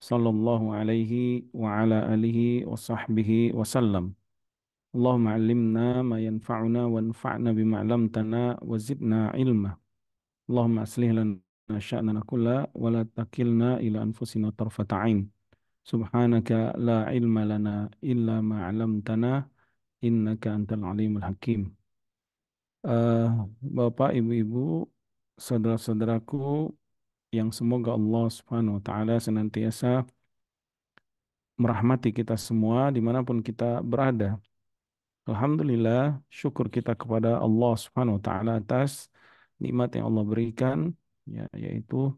sallallahu alaihi wa ala alihi wa sahbihi wa sallam. Allahumma allimna ma yanfa'una wa anfa'na bima wa zidna ilma. Allahumma aslih lana sya'nana kulla wa la takilna ila anfusina tarfata Subhanaka la ilma lana illa innaka antal alimul hakim. Uh, Bapak, Ibu-ibu, saudara-saudaraku yang semoga Allah Subhanahu wa taala senantiasa merahmati kita semua dimanapun kita berada. Alhamdulillah, syukur kita kepada Allah Subhanahu wa taala atas nikmat yang Allah berikan ya yaitu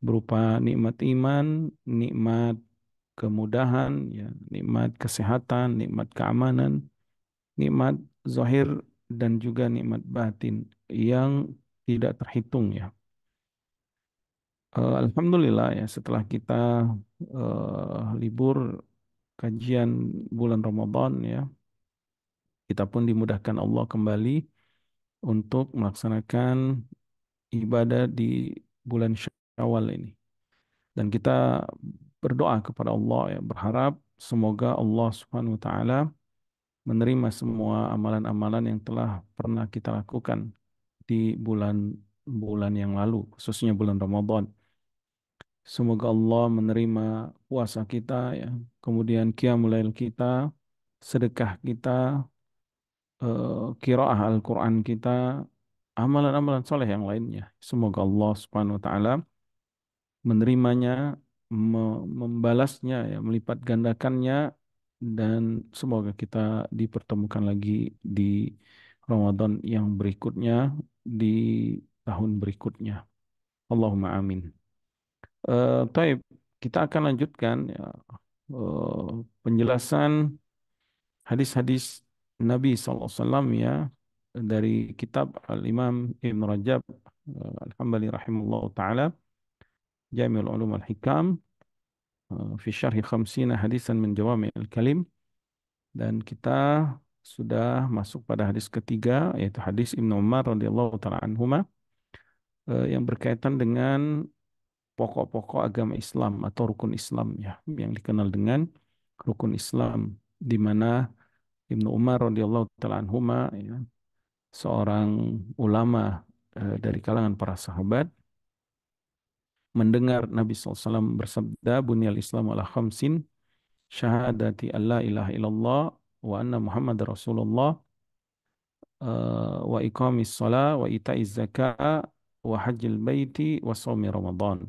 berupa nikmat iman, nikmat kemudahan, ya, nikmat kesehatan, nikmat keamanan, nikmat zahir dan juga nikmat batin yang tidak terhitung ya. Uh, Alhamdulillah ya setelah kita uh, libur kajian bulan Ramadan ya kita pun dimudahkan Allah kembali untuk melaksanakan ibadah di bulan Syawal ini dan kita berdoa kepada Allah ya berharap semoga Allah Subhanahu wa taala menerima semua amalan-amalan yang telah pernah kita lakukan di bulan-bulan yang lalu khususnya bulan Ramadan Semoga Allah menerima puasa kita, ya. kemudian kiamulail kita, sedekah kita, uh, eh, kiraah Al-Quran kita, amalan-amalan soleh yang lainnya. Semoga Allah subhanahu wa ta'ala menerimanya, me membalasnya, ya, melipat gandakannya, dan semoga kita dipertemukan lagi di Ramadan yang berikutnya, di tahun berikutnya. Allahumma amin. Eh, Taib, kita akan lanjutkan ya, uh, penjelasan hadis-hadis Nabi SAW ya dari kitab Al-Imam Ibn Rajab uh, eh, Al-Hambali rahimahullah ta'ala Jami'ul Ulum Al-Hikam uh, fi syarhi khamsina hadisan min jawami al-kalim dan kita sudah masuk pada hadis ketiga yaitu hadis Ibn Umar radhiyallahu taala anhuma yang berkaitan dengan pokok-pokok agama Islam atau rukun Islam ya yang dikenal dengan rukun Islam di mana Ibnu Umar radhiyallahu taala anhuma ya, seorang ulama eh, dari kalangan para sahabat mendengar Nabi SAW bersabda bunyal Islam ala khamsin syahadati alla ilaha illallah wa anna Muhammad Rasulullah uh, wa iqamis salah wa ita'iz zakat wa hajjil baiti wa saumi Ramadan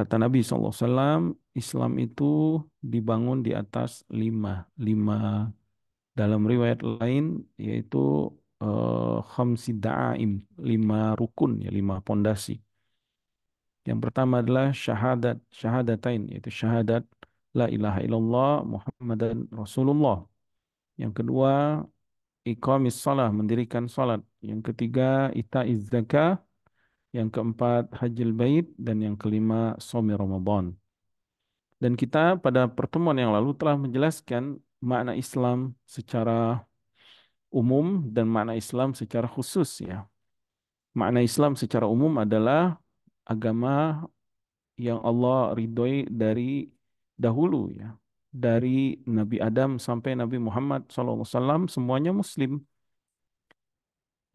Kata Nabi SAW, Islam itu dibangun di atas lima. Lima dalam riwayat lain yaitu uh, khamsi da'aim, lima rukun, ya lima pondasi. Yang pertama adalah syahadat, syahadatain, yaitu syahadat la ilaha illallah Muhammadan Rasulullah. Yang kedua, iqamis salah, mendirikan salat. Yang ketiga, ita'iz zakah yang keempat hajil bait dan yang kelima somi Ramadan. Dan kita pada pertemuan yang lalu telah menjelaskan makna Islam secara umum dan makna Islam secara khusus ya. Makna Islam secara umum adalah agama yang Allah ridhoi dari dahulu ya. Dari Nabi Adam sampai Nabi Muhammad SAW semuanya muslim.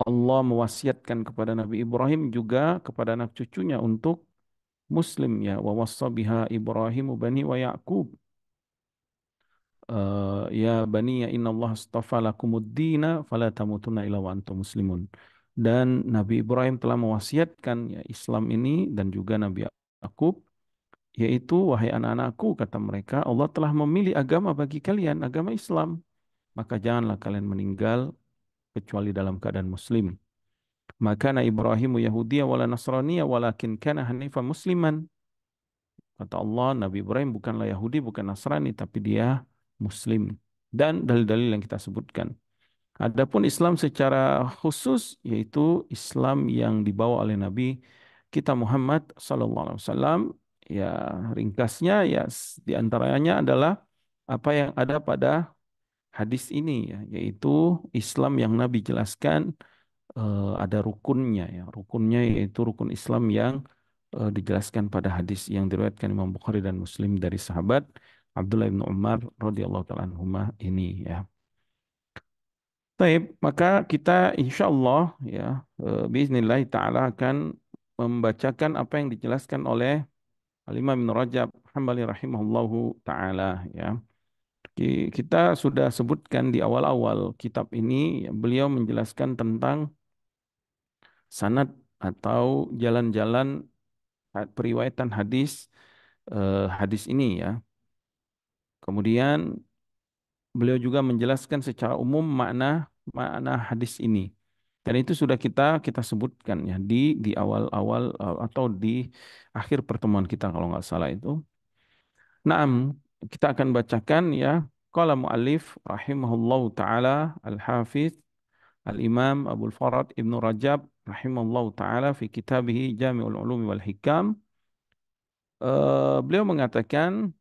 Allah mewasiatkan kepada Nabi Ibrahim juga kepada anak cucunya untuk muslim ya wa wassa biha Ibrahim bani wa Yaqub uh, ya bani ya Allah astafa lakumuddina fala tamutunna illa wa antum muslimun dan Nabi Ibrahim telah mewasiatkan ya Islam ini dan juga Nabi Yakub yaitu wahai anak-anakku kata mereka Allah telah memilih agama bagi kalian agama Islam maka janganlah kalian meninggal kecuali dalam keadaan muslim. Maka na Ibrahimu Yahudiya wala Nasraniya walakin kana hanifa musliman. Kata Allah, Nabi Ibrahim bukanlah Yahudi, bukan Nasrani, tapi dia muslim. Dan dalil-dalil yang kita sebutkan. Adapun Islam secara khusus yaitu Islam yang dibawa oleh Nabi kita Muhammad sallallahu alaihi wasallam ya ringkasnya ya diantaranya adalah apa yang ada pada hadis ini ya, yaitu Islam yang Nabi jelaskan uh, ada rukunnya ya. Rukunnya yaitu rukun Islam yang uh, dijelaskan pada hadis yang diriwayatkan Imam Bukhari dan Muslim dari sahabat Abdullah bin Umar radhiyallahu taala anhumah ini ya. Baik, maka kita insya Allah ya uh, eh, bismillah taala akan membacakan apa yang dijelaskan oleh Alimah bin Rajab Hambali rahimahullahu taala ya kita sudah sebutkan di awal-awal kitab ini ya, beliau menjelaskan tentang sanad atau jalan-jalan periwayatan hadis eh, hadis ini ya. Kemudian beliau juga menjelaskan secara umum makna makna hadis ini. Dan itu sudah kita kita sebutkan ya di di awal-awal eh, atau di akhir pertemuan kita kalau nggak salah itu. Naam, kita akan bacakan ya qala muallif rahimahullahu taala al-hafiz al-imam abul Farad Ibnu Rajab rahimahullahu taala fi kitabih Jami'ul Ulum wal Hikam uh, beliau mengatakan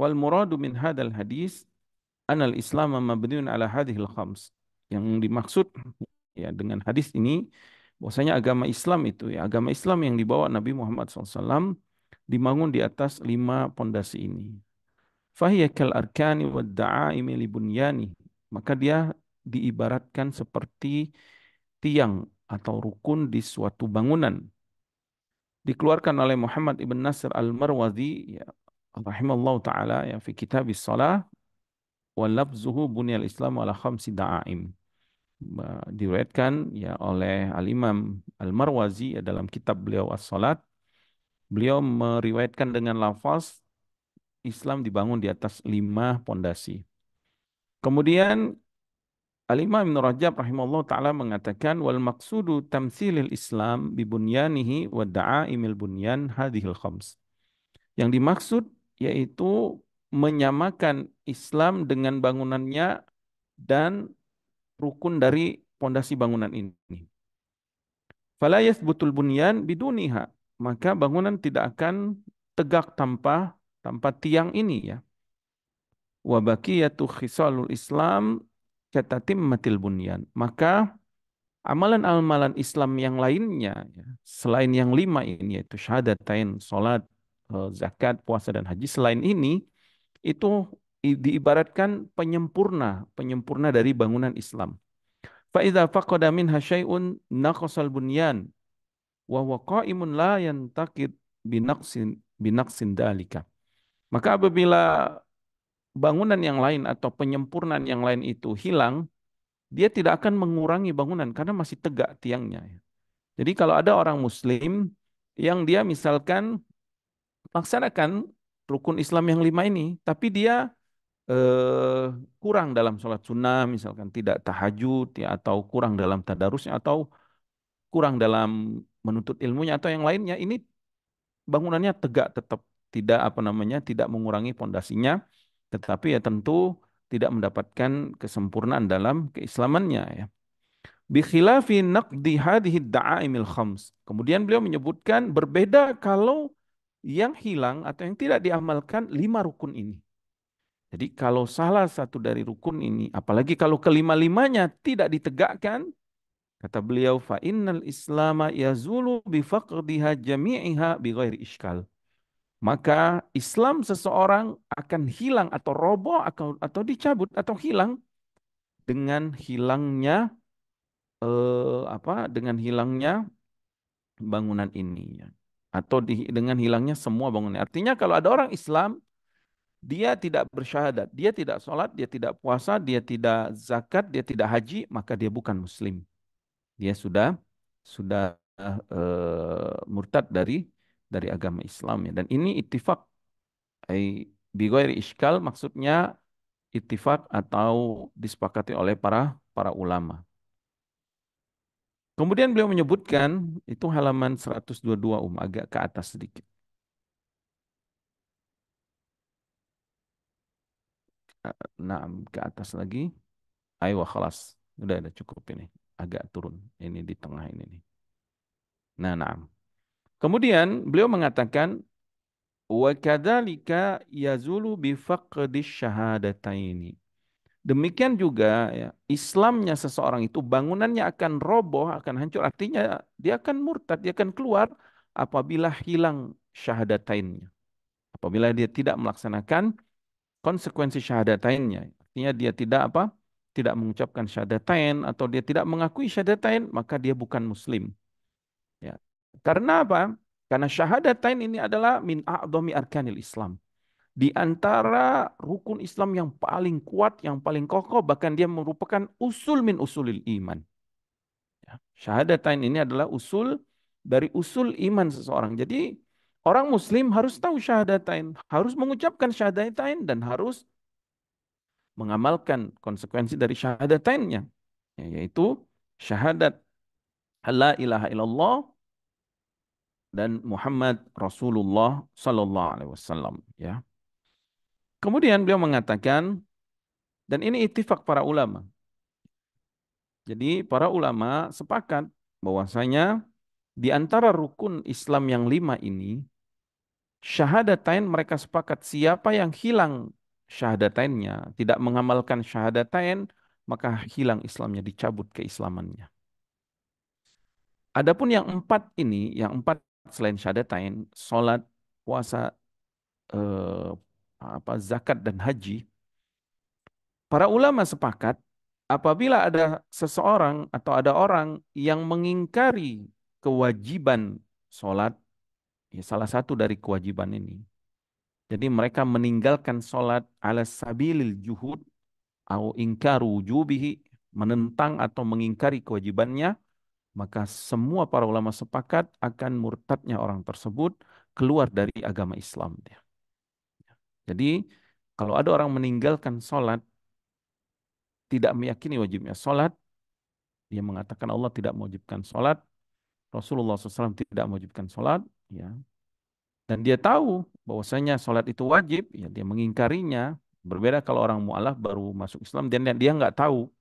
wal muradu min hadal hadis anal Islam mabniun ala hadhil khams yang dimaksud ya dengan hadis ini bahwasanya agama Islam itu ya agama Islam yang dibawa Nabi Muhammad SAW dibangun di atas lima pondasi ini Fahiya kal arkani wa da'aimi bunyani Maka dia diibaratkan seperti tiang atau rukun di suatu bangunan. Dikeluarkan oleh Muhammad ibn Nasr al-Marwazi ya, rahimallahu taala yang fi kitab salah wa lafzuhu bunyal Islam ala khamsi da'aim. Diriwayatkan ya oleh al-Imam al-Marwazi ya, dalam kitab beliau As-Salat beliau meriwayatkan dengan lafaz Islam dibangun di atas lima pondasi. Kemudian Al-Imam Ibn Rajab rahimahullah ta'ala mengatakan wal maksudu tamsilil Islam bibunyanihi wa da'aimil bunyan hadhil khams. Yang dimaksud yaitu menyamakan Islam dengan bangunannya dan rukun dari pondasi bangunan ini. Fala yathbutul bunyan biduniha. Maka bangunan tidak akan tegak tanpa tanpa tiang ini ya. Wa baqiyatu khisalul Islam Matil bunyan. Maka amalan-amalan Islam yang lainnya ya, selain yang lima ini yaitu syahadatain, salat, eh, zakat, puasa dan haji selain ini itu diibaratkan penyempurna, penyempurna dari bangunan Islam. Fa idza faqada minha syai'un naqasal bunyan wa huwa qa'imun la yantaqid binaqsin binaqsin dalika. Maka apabila bangunan yang lain atau penyempurnaan yang lain itu hilang, dia tidak akan mengurangi bangunan karena masih tegak tiangnya. Ya. Jadi kalau ada orang muslim yang dia misalkan laksanakan rukun Islam yang lima ini, tapi dia eh, kurang dalam sholat sunnah, misalkan tidak tahajud, ya, atau kurang dalam tadarusnya, atau kurang dalam menuntut ilmunya, atau yang lainnya, ini bangunannya tegak tetap tidak apa namanya tidak mengurangi pondasinya tetapi ya tentu tidak mendapatkan kesempurnaan dalam keislamannya ya bi khilafi naqdi hadhihi da'aimil khams kemudian beliau menyebutkan berbeda kalau yang hilang atau yang tidak diamalkan lima rukun ini jadi kalau salah satu dari rukun ini apalagi kalau kelima-limanya tidak ditegakkan Kata beliau, fa innal islama yazulu bi faqdiha jami'iha bi ghairi iskal maka Islam seseorang akan hilang atau roboh atau, atau dicabut atau hilang dengan hilangnya eh, apa dengan hilangnya bangunan ini ya. atau di, dengan hilangnya semua bangunan. Artinya kalau ada orang Islam dia tidak bersyahadat, dia tidak sholat, dia tidak puasa, dia tidak zakat, dia tidak haji, maka dia bukan muslim. Dia sudah sudah uh, murtad dari dari agama Islam ya. Dan ini ittifaq bighairi iskal maksudnya ittifaq atau disepakati oleh para para ulama. Kemudian beliau menyebutkan itu halaman 122 um agak ke atas sedikit. Nah, ke atas lagi. Ayo khalas. Udah ada cukup ini. Agak turun. Ini di tengah ini nih. Nah, nah. Kemudian beliau mengatakan wa kadzalika yazulu bi faqdi syahadataini. Demikian juga ya, Islamnya seseorang itu bangunannya akan roboh, akan hancur. Artinya dia akan murtad, dia akan keluar apabila hilang syahadatainnya. Apabila dia tidak melaksanakan konsekuensi syahadatainnya. Artinya dia tidak apa? Tidak mengucapkan syahadatain atau dia tidak mengakui syahadatain, maka dia bukan muslim. Karena apa? Karena syahadatain ini adalah min a'dhami arkanil Islam. Di antara rukun Islam yang paling kuat, yang paling kokoh, bahkan dia merupakan usul min usulil iman. Ya. Syahadatain ini adalah usul dari usul iman seseorang. Jadi orang muslim harus tahu syahadatain, harus mengucapkan syahadatain dan harus mengamalkan konsekuensi dari syahadatainnya, yaitu syahadat la ilaha illallah dan Muhammad Rasulullah Sallallahu Alaihi Wasallam. Ya. Kemudian beliau mengatakan, dan ini itikaf para ulama. Jadi para ulama sepakat bahwasanya di antara rukun Islam yang lima ini, syahadatain mereka sepakat siapa yang hilang syahadatainnya, tidak mengamalkan syahadatain, maka hilang Islamnya, dicabut keislamannya. Adapun yang empat ini, yang empat selain syahadatain, sholat, puasa, eh, apa zakat dan haji, para ulama sepakat apabila ada seseorang atau ada orang yang mengingkari kewajiban sholat, ya salah satu dari kewajiban ini. Jadi mereka meninggalkan sholat ala sabilil juhud, atau ingkaru wujubihi, menentang atau mengingkari kewajibannya, maka semua para ulama sepakat akan murtadnya orang tersebut keluar dari agama Islam. Ya. Jadi kalau ada orang meninggalkan sholat, tidak meyakini wajibnya sholat, dia mengatakan Allah tidak mewajibkan sholat, Rasulullah SAW tidak mewajibkan sholat, ya. dan dia tahu bahwasanya sholat itu wajib, ya dia mengingkarinya. Berbeda kalau orang mu'alaf baru masuk Islam, dan dia nggak tahu,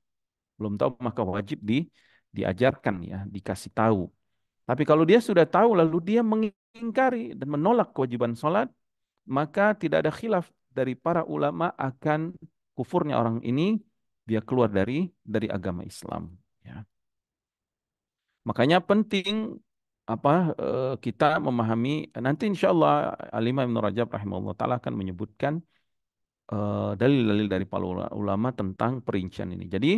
belum tahu maka wajib di diajarkan ya, dikasih tahu. Tapi kalau dia sudah tahu lalu dia mengingkari dan menolak kewajiban sholat, maka tidak ada khilaf dari para ulama akan kufurnya orang ini, dia keluar dari dari agama Islam. Ya. Makanya penting apa eh, kita memahami nanti insya Allah Alimah Ibn Rajab rahimahullah taala akan menyebutkan eh, dalil-dalil dari para ulama tentang perincian ini. Jadi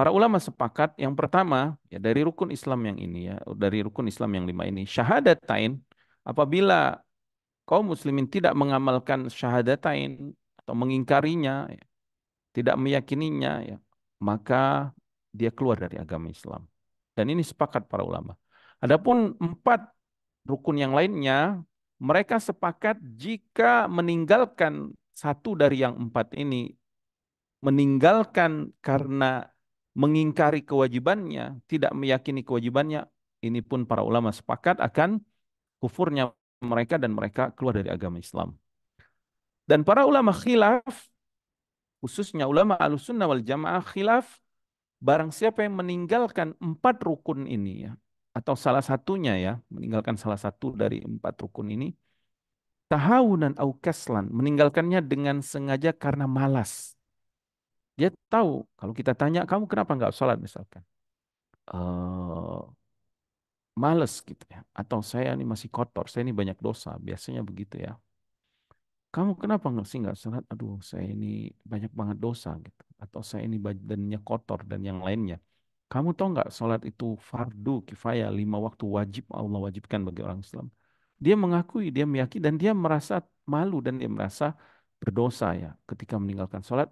Para ulama sepakat yang pertama ya dari rukun Islam yang ini ya, dari rukun Islam yang lima ini, syahadatain apabila kaum muslimin tidak mengamalkan syahadatain atau mengingkarinya, ya, tidak meyakininya ya, maka dia keluar dari agama Islam. Dan ini sepakat para ulama. Adapun empat rukun yang lainnya, mereka sepakat jika meninggalkan satu dari yang empat ini meninggalkan karena mengingkari kewajibannya, tidak meyakini kewajibannya, ini pun para ulama sepakat akan kufurnya mereka dan mereka keluar dari agama Islam. Dan para ulama khilaf, khususnya ulama al-sunnah wal jamaah khilaf, barang siapa yang meninggalkan empat rukun ini ya, atau salah satunya ya, meninggalkan salah satu dari empat rukun ini, tahawunan au kaslan, meninggalkannya dengan sengaja karena malas. Dia tahu kalau kita tanya kamu kenapa nggak sholat misalkan, uh, males gitu ya, atau saya ini masih kotor, saya ini banyak dosa, biasanya begitu ya. Kamu kenapa nggak sih nggak sholat? Aduh, saya ini banyak banget dosa gitu, atau saya ini badannya kotor dan yang lainnya. Kamu tahu nggak sholat itu fardu kifayah lima waktu wajib Allah wajibkan bagi orang Islam. Dia mengakui, dia meyakini dan dia merasa malu dan dia merasa berdosa ya ketika meninggalkan sholat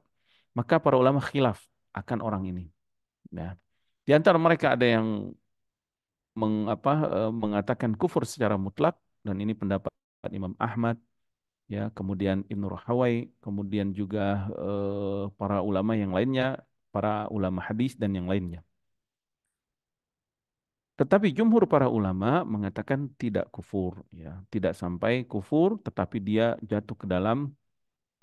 maka para ulama khilaf akan orang ini. Ya. Di antara mereka ada yang meng, apa, e, mengatakan kufur secara mutlak dan ini pendapat Imam Ahmad ya kemudian Ibnu Rahawai kemudian juga uh, para ulama yang lainnya para ulama hadis dan yang lainnya tetapi jumhur para ulama mengatakan tidak kufur ya tidak sampai kufur tetapi dia jatuh ke dalam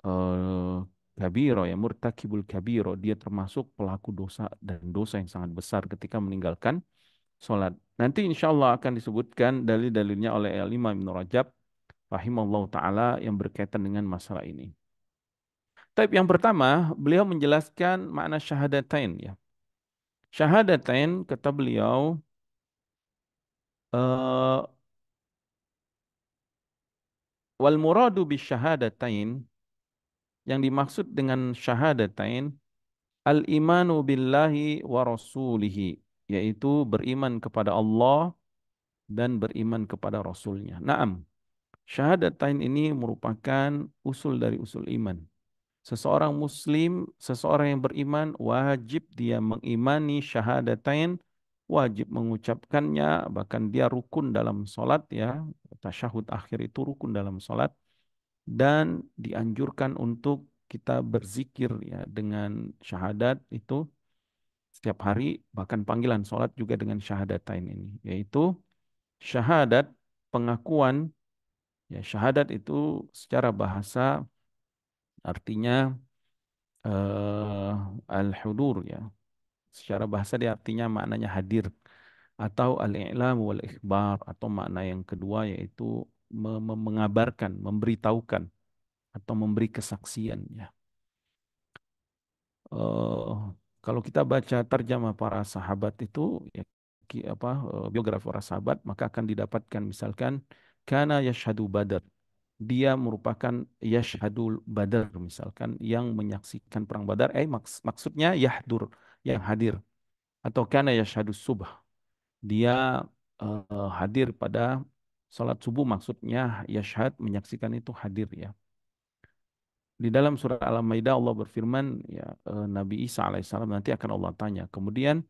uh, kabiro ya murtakibul kabiro dia termasuk pelaku dosa dan dosa yang sangat besar ketika meninggalkan sholat. Nanti insya Allah akan disebutkan dalil-dalilnya oleh Al-Imam Ibn Rajab rahimahullah taala yang berkaitan dengan masalah ini. Tapi yang pertama, beliau menjelaskan makna syahadatain ya. Syahadatain kata beliau eh, wal muradu bi syahadatain yang dimaksud dengan syahadatain al-imanu billahi wa rasulihi yaitu beriman kepada Allah dan beriman kepada rasulnya. Naam. Syahadatain ini merupakan usul dari usul iman. Seseorang muslim, seseorang yang beriman wajib dia mengimani syahadatain, wajib mengucapkannya, bahkan dia rukun dalam salat ya. Tasyahud akhir itu rukun dalam salat dan dianjurkan untuk kita berzikir ya dengan syahadat itu setiap hari bahkan panggilan sholat juga dengan syahadatain ini yaitu syahadat pengakuan ya syahadat itu secara bahasa artinya uh, al-hudur ya secara bahasa dia artinya maknanya hadir atau al-i'lam wal ikhbar atau makna yang kedua yaitu mengabarkan, memberitahukan atau memberi kesaksian ya. Uh, kalau kita baca terjemah para sahabat itu ya apa, apa eh, biografi para sahabat maka akan didapatkan misalkan kana yashadu badar dia merupakan yashadul badar misalkan yang menyaksikan perang badar eh maks maksudnya yahdur yang hadir atau kana yashadul subah, dia uh, hadir pada Salat subuh maksudnya yashhad menyaksikan itu hadir ya. Di dalam surat Al-Maidah Allah berfirman ya eh, Nabi Isa alaihissalam nanti akan Allah tanya. Kemudian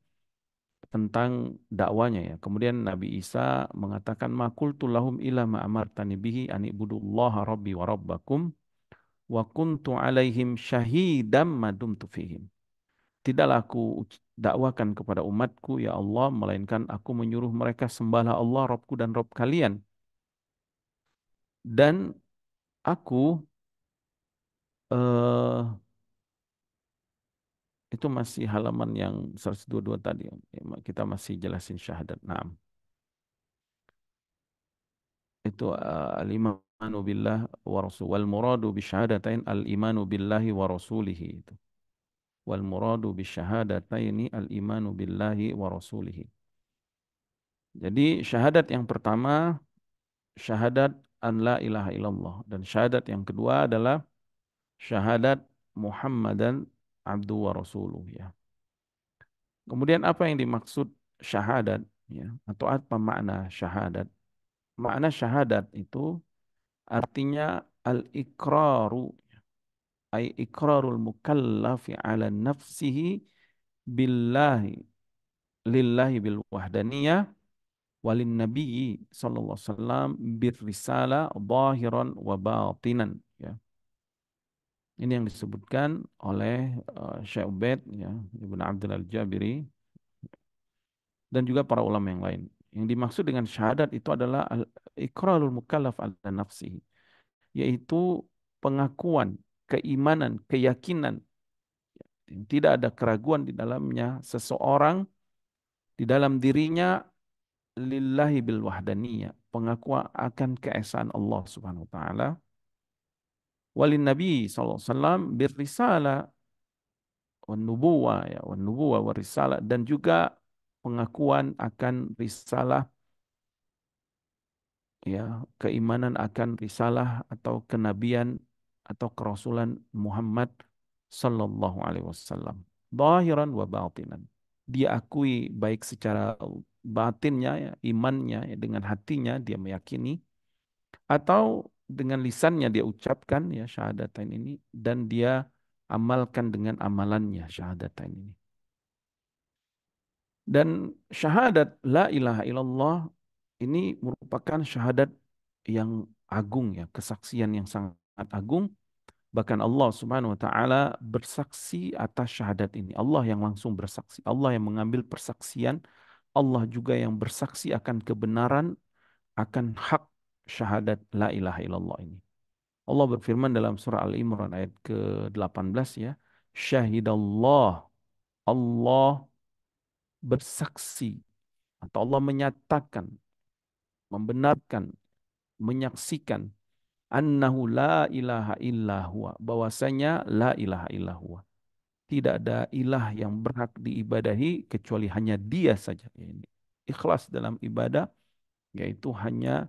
tentang dakwanya ya. Kemudian Nabi Isa mengatakan makultu lahum illa ma amartani bihi an ibudullaha rabbi wa rabbakum wa kuntu alaihim syahidam madumtu tufihim Tidaklah aku dakwakan kepada umatku ya Allah melainkan aku menyuruh mereka sembahlah Allah Robku dan Rob kalian dan aku eh, itu masih halaman yang 122 tadi. Kita masih jelasin syahadat. enam itu uh, al-imanu billah wa rasul wal muradu syahadatain al-imanu billahi wa rasulihi itu wal muradu bi syahadataini al-imanu billahi wa rasulihi jadi syahadat yang pertama syahadat an la ilaha illallah dan syahadat yang kedua adalah syahadat Muhammadan abdu wa rasuluh ya. Kemudian apa yang dimaksud syahadat ya atau apa makna syahadat? Makna syahadat itu artinya al-iqraru ai ya. iqrarul mukallafi ala nafsihi billahi lillahi bil wahdaniyah walin Nabi sallallahu alaihi wasallam bir risalah zahiran wa batinan ya. Ini yang disebutkan oleh uh, Syekh Ubaid ya, Ibnu Abdul Al-Jabiri dan juga para ulama yang lain. Yang dimaksud dengan syahadat itu adalah ikrarul mukallaf ala nafsihi yaitu pengakuan, keimanan, keyakinan tidak ada keraguan di dalamnya seseorang di dalam dirinya lillahi bil wahdaniyah, pengakuan akan keesaan Allah Subhanahu wa taala. Walin Nabi sallallahu alaihi wasallam risalah wan nubuwah ya, wan nubuwah war risalah dan juga pengakuan akan risalah ya, keimanan akan risalah atau kenabian atau kerasulan Muhammad sallallahu alaihi wasallam. Zahiran wa batinan. Dia akui baik secara batinnya, ya, imannya, ya, dengan hatinya dia meyakini atau dengan lisannya dia ucapkan ya syahadatain ini dan dia amalkan dengan amalannya syahadatain ini. Dan syahadat la ilaha illallah ini merupakan syahadat yang agung ya, kesaksian yang sangat agung. Bahkan Allah Subhanahu wa taala bersaksi atas syahadat ini. Allah yang langsung bersaksi, Allah yang mengambil persaksian Allah juga yang bersaksi akan kebenaran, akan hak syahadat la ilaha illallah ini. Allah berfirman dalam surah Al-Imran ayat ke-18 ya. Syahidallah. Allah bersaksi atau Allah menyatakan, membenarkan, menyaksikan annahu la ilaha illa Bahwasanya la ilaha illa tidak ada ilah yang berhak diibadahi kecuali hanya dia saja. Ini ikhlas dalam ibadah yaitu hanya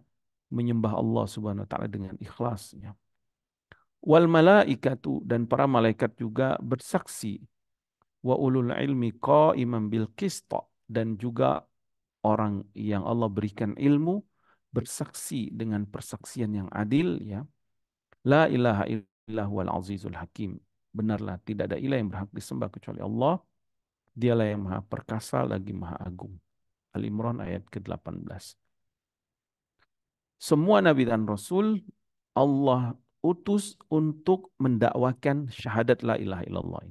menyembah Allah Subhanahu wa taala dengan ikhlasnya. Wal malaikatu dan para malaikat juga bersaksi wa ulul ilmi imam bil qista dan juga orang yang Allah berikan ilmu bersaksi dengan persaksian yang adil ya. La ilaha illallah wal azizul hakim. Benarlah tidak ada ilah yang berhak disembah kecuali Allah. Dialah yang maha perkasa lagi maha agung. Al-Imran ayat ke-18. Semua nabi dan rasul Allah utus untuk mendakwakan syahadat la ilaha illallah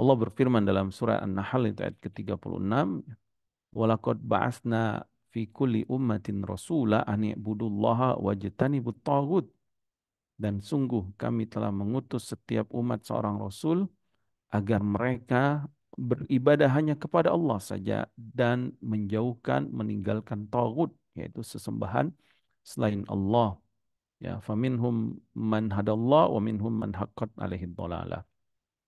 Allah berfirman dalam surah An-Nahl ayat ke-36, Walakad baasna fi kulli ummatin rasula an ya'budullaha wajtanibut dan sungguh kami telah mengutus setiap umat seorang Rasul agar mereka beribadah hanya kepada Allah saja dan menjauhkan, meninggalkan tagut yaitu sesembahan selain Allah. Ya, faminhum man hadallah wa minhum man haqqat alaihi dhalalah.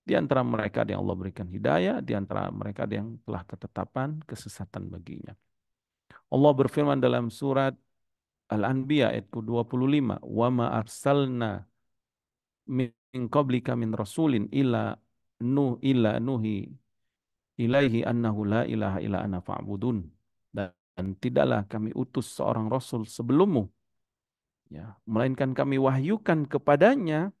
Di antara mereka yang Allah berikan hidayah, di antara mereka yang telah ketetapan kesesatan baginya. Allah berfirman dalam surat Al-Anbiya ayat 25 wa ma arsalna min qablika min rasulin ila nuh ila nuhi ilaihi annahu la ilaha illa ana fa'budun dan, dan tidaklah kami utus seorang rasul sebelummu ya melainkan kami wahyukan kepadanya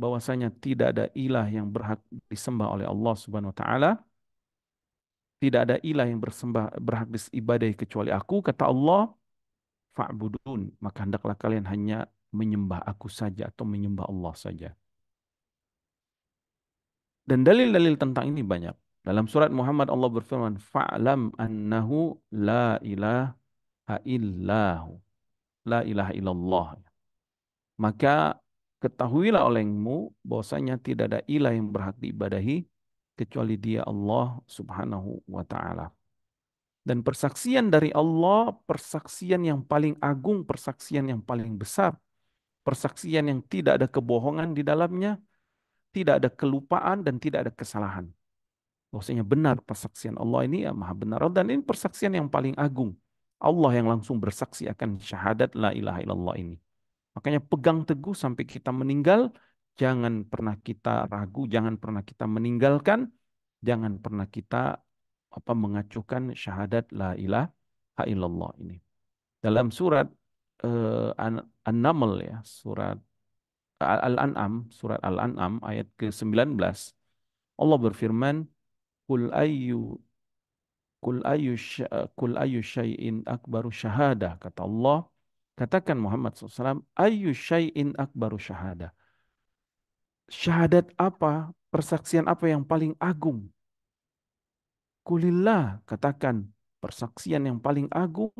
bahwasanya tidak ada ilah yang berhak disembah oleh Allah Subhanahu wa taala tidak ada ilah yang bersembah berhak disibadai kecuali aku kata Allah fa'budun maka hendaklah kalian hanya menyembah aku saja atau menyembah Allah saja. Dan dalil-dalil tentang ini banyak. Dalam surat Muhammad Allah berfirman, "Fa'lam annahu la ilaha illahu." La ilaha illallah. Maka ketahuilah olehmu bahwasanya tidak ada ilah yang berhak diibadahi kecuali Dia Allah Subhanahu wa taala. Dan persaksian dari Allah, persaksian yang paling agung, persaksian yang paling besar, persaksian yang tidak ada kebohongan di dalamnya, tidak ada kelupaan dan tidak ada kesalahan. Bahwasanya benar persaksian Allah ini ya maha benar dan ini persaksian yang paling agung. Allah yang langsung bersaksi akan syahadat la ilaha illallah ini. Makanya pegang teguh sampai kita meninggal, jangan pernah kita ragu, jangan pernah kita meninggalkan, jangan pernah kita apa mengacukan syahadat la ilaha illallah ini. Dalam surat uh, An-Naml ya, surat Al-An'am, surat Al-An'am ayat ke-19 Allah berfirman kul ayyu kul ayyu kul ayyu syai'in akbaru syahadah kata Allah katakan Muhammad SAW ayyu syai'in akbaru syahadah syahadat apa persaksian apa yang paling agung Kulillah, katakan persaksian yang paling agung,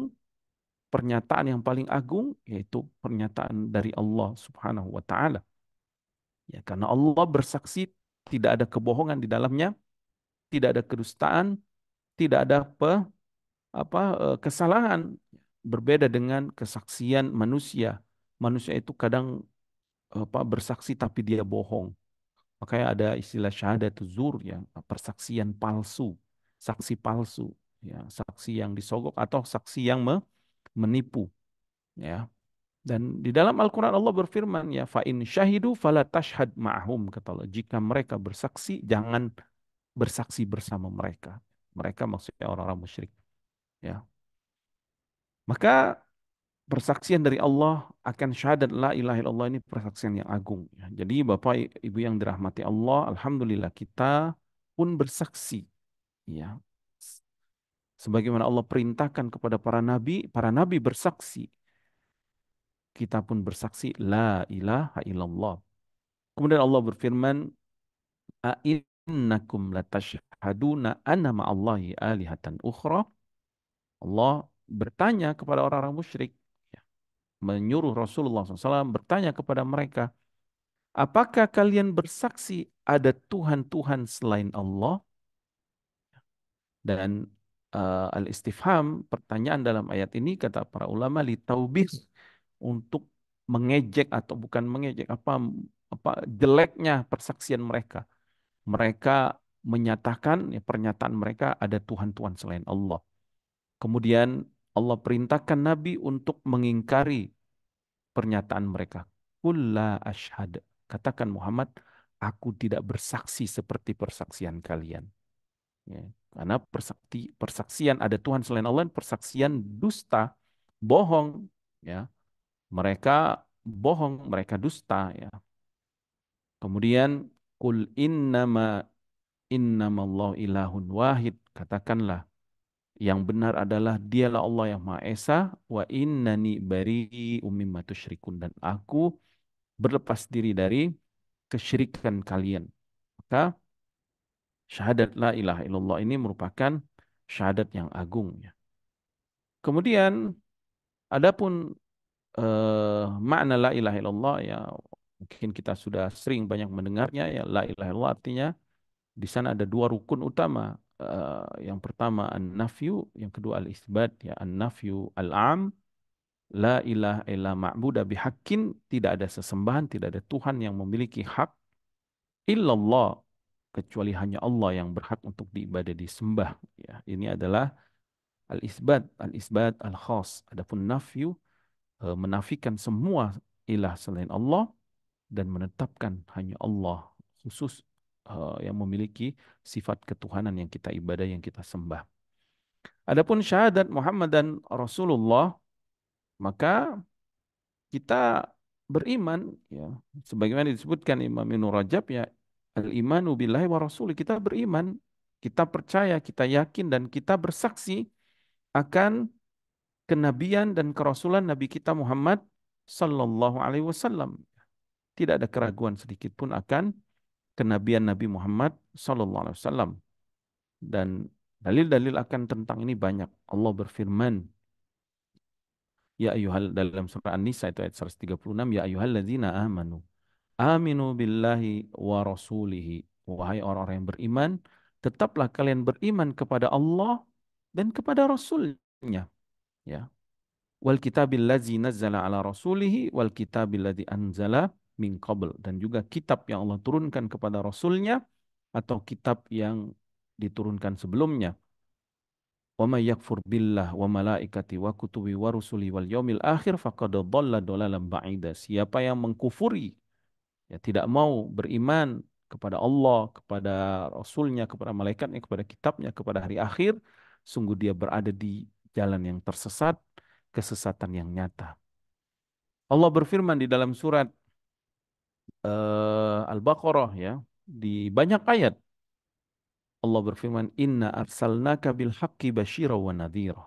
pernyataan yang paling agung, yaitu pernyataan dari Allah subhanahu wa ta'ala. Ya, karena Allah bersaksi tidak ada kebohongan di dalamnya, tidak ada kedustaan, tidak ada apa, apa e, kesalahan. Berbeda dengan kesaksian manusia. Manusia itu kadang apa bersaksi tapi dia bohong. Makanya ada istilah syahadat zur yang persaksian palsu saksi palsu, ya, saksi yang disogok atau saksi yang me menipu, ya. Dan di dalam Al-Quran Allah berfirman ya fa'in syahidu fala tashhad ma'hum kata Allah. Jika mereka bersaksi jangan bersaksi bersama mereka. Mereka maksudnya orang-orang musyrik. Ya. Maka persaksian dari Allah akan syahadat la ilaha illallah ini persaksian yang agung. Ya. Jadi Bapak Ibu yang dirahmati Allah, Alhamdulillah kita pun bersaksi Ya. Sebagaimana Allah perintahkan kepada para nabi, para nabi bersaksi. Kita pun bersaksi la ilaha illallah. Kemudian Allah berfirman, "A'innakum latashhaduna anna ma'allahi alihatan ukhra?" Allah bertanya kepada orang-orang musyrik, ya, menyuruh Rasulullah SAW bertanya kepada mereka, apakah kalian bersaksi ada Tuhan-Tuhan selain Allah? Dan uh, al-istifham, pertanyaan dalam ayat ini kata para ulama taubih untuk mengejek atau bukan mengejek apa apa jeleknya persaksian mereka. Mereka menyatakan ya, pernyataan mereka ada tuhan-tuhan selain Allah. Kemudian Allah perintahkan Nabi untuk mengingkari pernyataan mereka. Kulla ashad. Katakan Muhammad, aku tidak bersaksi seperti persaksian kalian. Ya. Karena persakti, persaksian ada Tuhan selain Allah, persaksian dusta, bohong, ya. Mereka bohong, mereka dusta, ya. Kemudian kul innama innamallahu ilahun wahid, katakanlah yang benar adalah dialah Allah yang Maha Esa wa innani bari mimma dan aku berlepas diri dari kesyirikan kalian. Maka syahadat la ilaha illallah ini merupakan syahadat yang agung. Ya. Kemudian adapun eh, makna la ilaha illallah ya mungkin kita sudah sering banyak mendengarnya ya la ilaha illallah artinya di sana ada dua rukun utama. Eh, yang pertama an-nafyu, yang kedua al-isbat ya an-nafyu al-am la ilaha illa ma'buda bihaqqin tidak ada sesembahan, tidak ada Tuhan yang memiliki hak illallah kecuali hanya Allah yang berhak untuk diibadah disembah ya ini adalah al isbat al isbat al khos. adapun nafyu e, menafikan semua ilah selain Allah dan menetapkan hanya Allah khusus e, yang memiliki sifat ketuhanan yang kita ibadah yang kita sembah. Adapun syahadat Muhammad dan Rasulullah maka kita beriman ya sebagaimana disebutkan Imam Ibnu Rajab ya Al-imanu billahi wa rasuli. Kita beriman, kita percaya, kita yakin, dan kita bersaksi akan kenabian dan kerasulan Nabi kita Muhammad Sallallahu Alaihi Wasallam. Tidak ada keraguan sedikit pun akan kenabian Nabi Muhammad Sallallahu Alaihi Wasallam. Dan dalil-dalil akan tentang ini banyak. Allah berfirman, Ya ayuhal dalam surah An-Nisa itu ayat 136, Ya ayuhal ladzina amanu aminu billahi wa rasulihi. Wahai orang-orang yang beriman, tetaplah kalian beriman kepada Allah dan kepada Rasulnya. Ya. Wal kitabil ladzi nazzala ala rasulihi wal kitabil ladzi anzala min qabl. Dan juga kitab yang Allah turunkan kepada Rasulnya atau kitab yang diturunkan sebelumnya. Wa may yakfur billah wa malaikati wa kutubi wa rusuli wal yaumil akhir faqad dhalla dhalalan ba'ida. Siapa yang mengkufuri ya tidak mau beriman kepada Allah, kepada Rasulnya, kepada malaikatnya, kepada kitabnya, kepada hari akhir, sungguh dia berada di jalan yang tersesat, kesesatan yang nyata. Allah berfirman di dalam surat uh, Al-Baqarah ya, di banyak ayat Allah berfirman inna arsalnaka bil haqqi basyira wa nadhira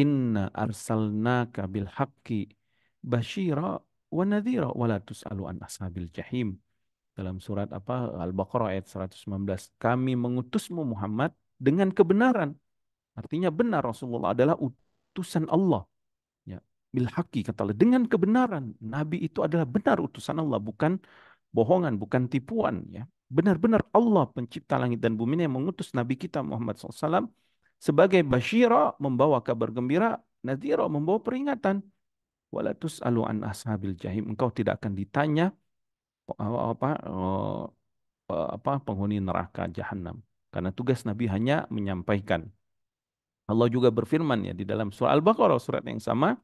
inna arsalnaka bil haqqi basyira wa wala tus'alu an ashabil jahim. Dalam surat apa Al-Baqarah ayat 119, kami mengutusmu Muhammad dengan kebenaran. Artinya benar Rasulullah adalah utusan Allah. Ya, bil haqi kata dengan kebenaran. Nabi itu adalah benar utusan Allah, bukan bohongan, bukan tipuan ya. Benar-benar Allah pencipta langit dan bumi yang mengutus Nabi kita Muhammad SAW sebagai basyira membawa kabar gembira, nadhira membawa peringatan wala tus'alu an ashabil jahim engkau tidak akan ditanya apa apa eh, eh, penghuni neraka jahanam karena tugas nabi hanya menyampaikan Allah juga berfirman ya di dalam surah Al-Baqarah surat yang sama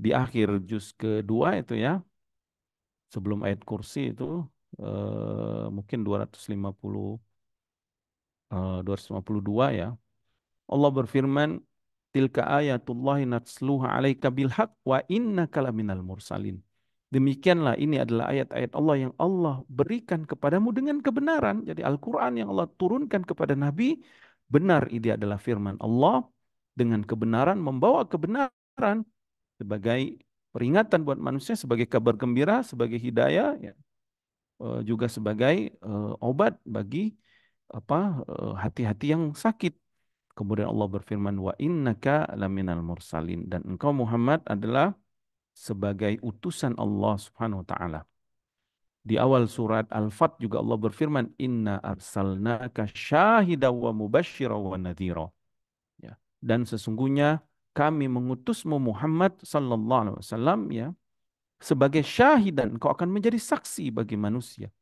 di akhir juz kedua itu ya sebelum ayat kursi itu eh, mungkin 250 eh, 252 ya Allah berfirman Tilka ayatullahi natsluha alaika bilhaq wa inna kalaminal mursalin. Demikianlah ini adalah ayat-ayat Allah yang Allah berikan kepadamu dengan kebenaran. Jadi Al-Quran yang Allah turunkan kepada Nabi, benar ini adalah firman Allah dengan kebenaran, membawa kebenaran sebagai peringatan buat manusia, sebagai kabar gembira, sebagai hidayah, ya. E, juga sebagai e, obat bagi apa e, hati-hati e, yang sakit. Kemudian Allah berfirman, "Wa innaka laminal mursalin" dan engkau Muhammad adalah sebagai utusan Allah Subhanahu wa taala. Di awal surat Al-Fat juga Allah berfirman, "Inna arsalnaka syahidaw wa mubasysyiran wa nadhira." Ya. Dan sesungguhnya kami mengutusmu Muhammad sallallahu alaihi wasallam ya sebagai syahid dan kau akan menjadi saksi bagi manusia.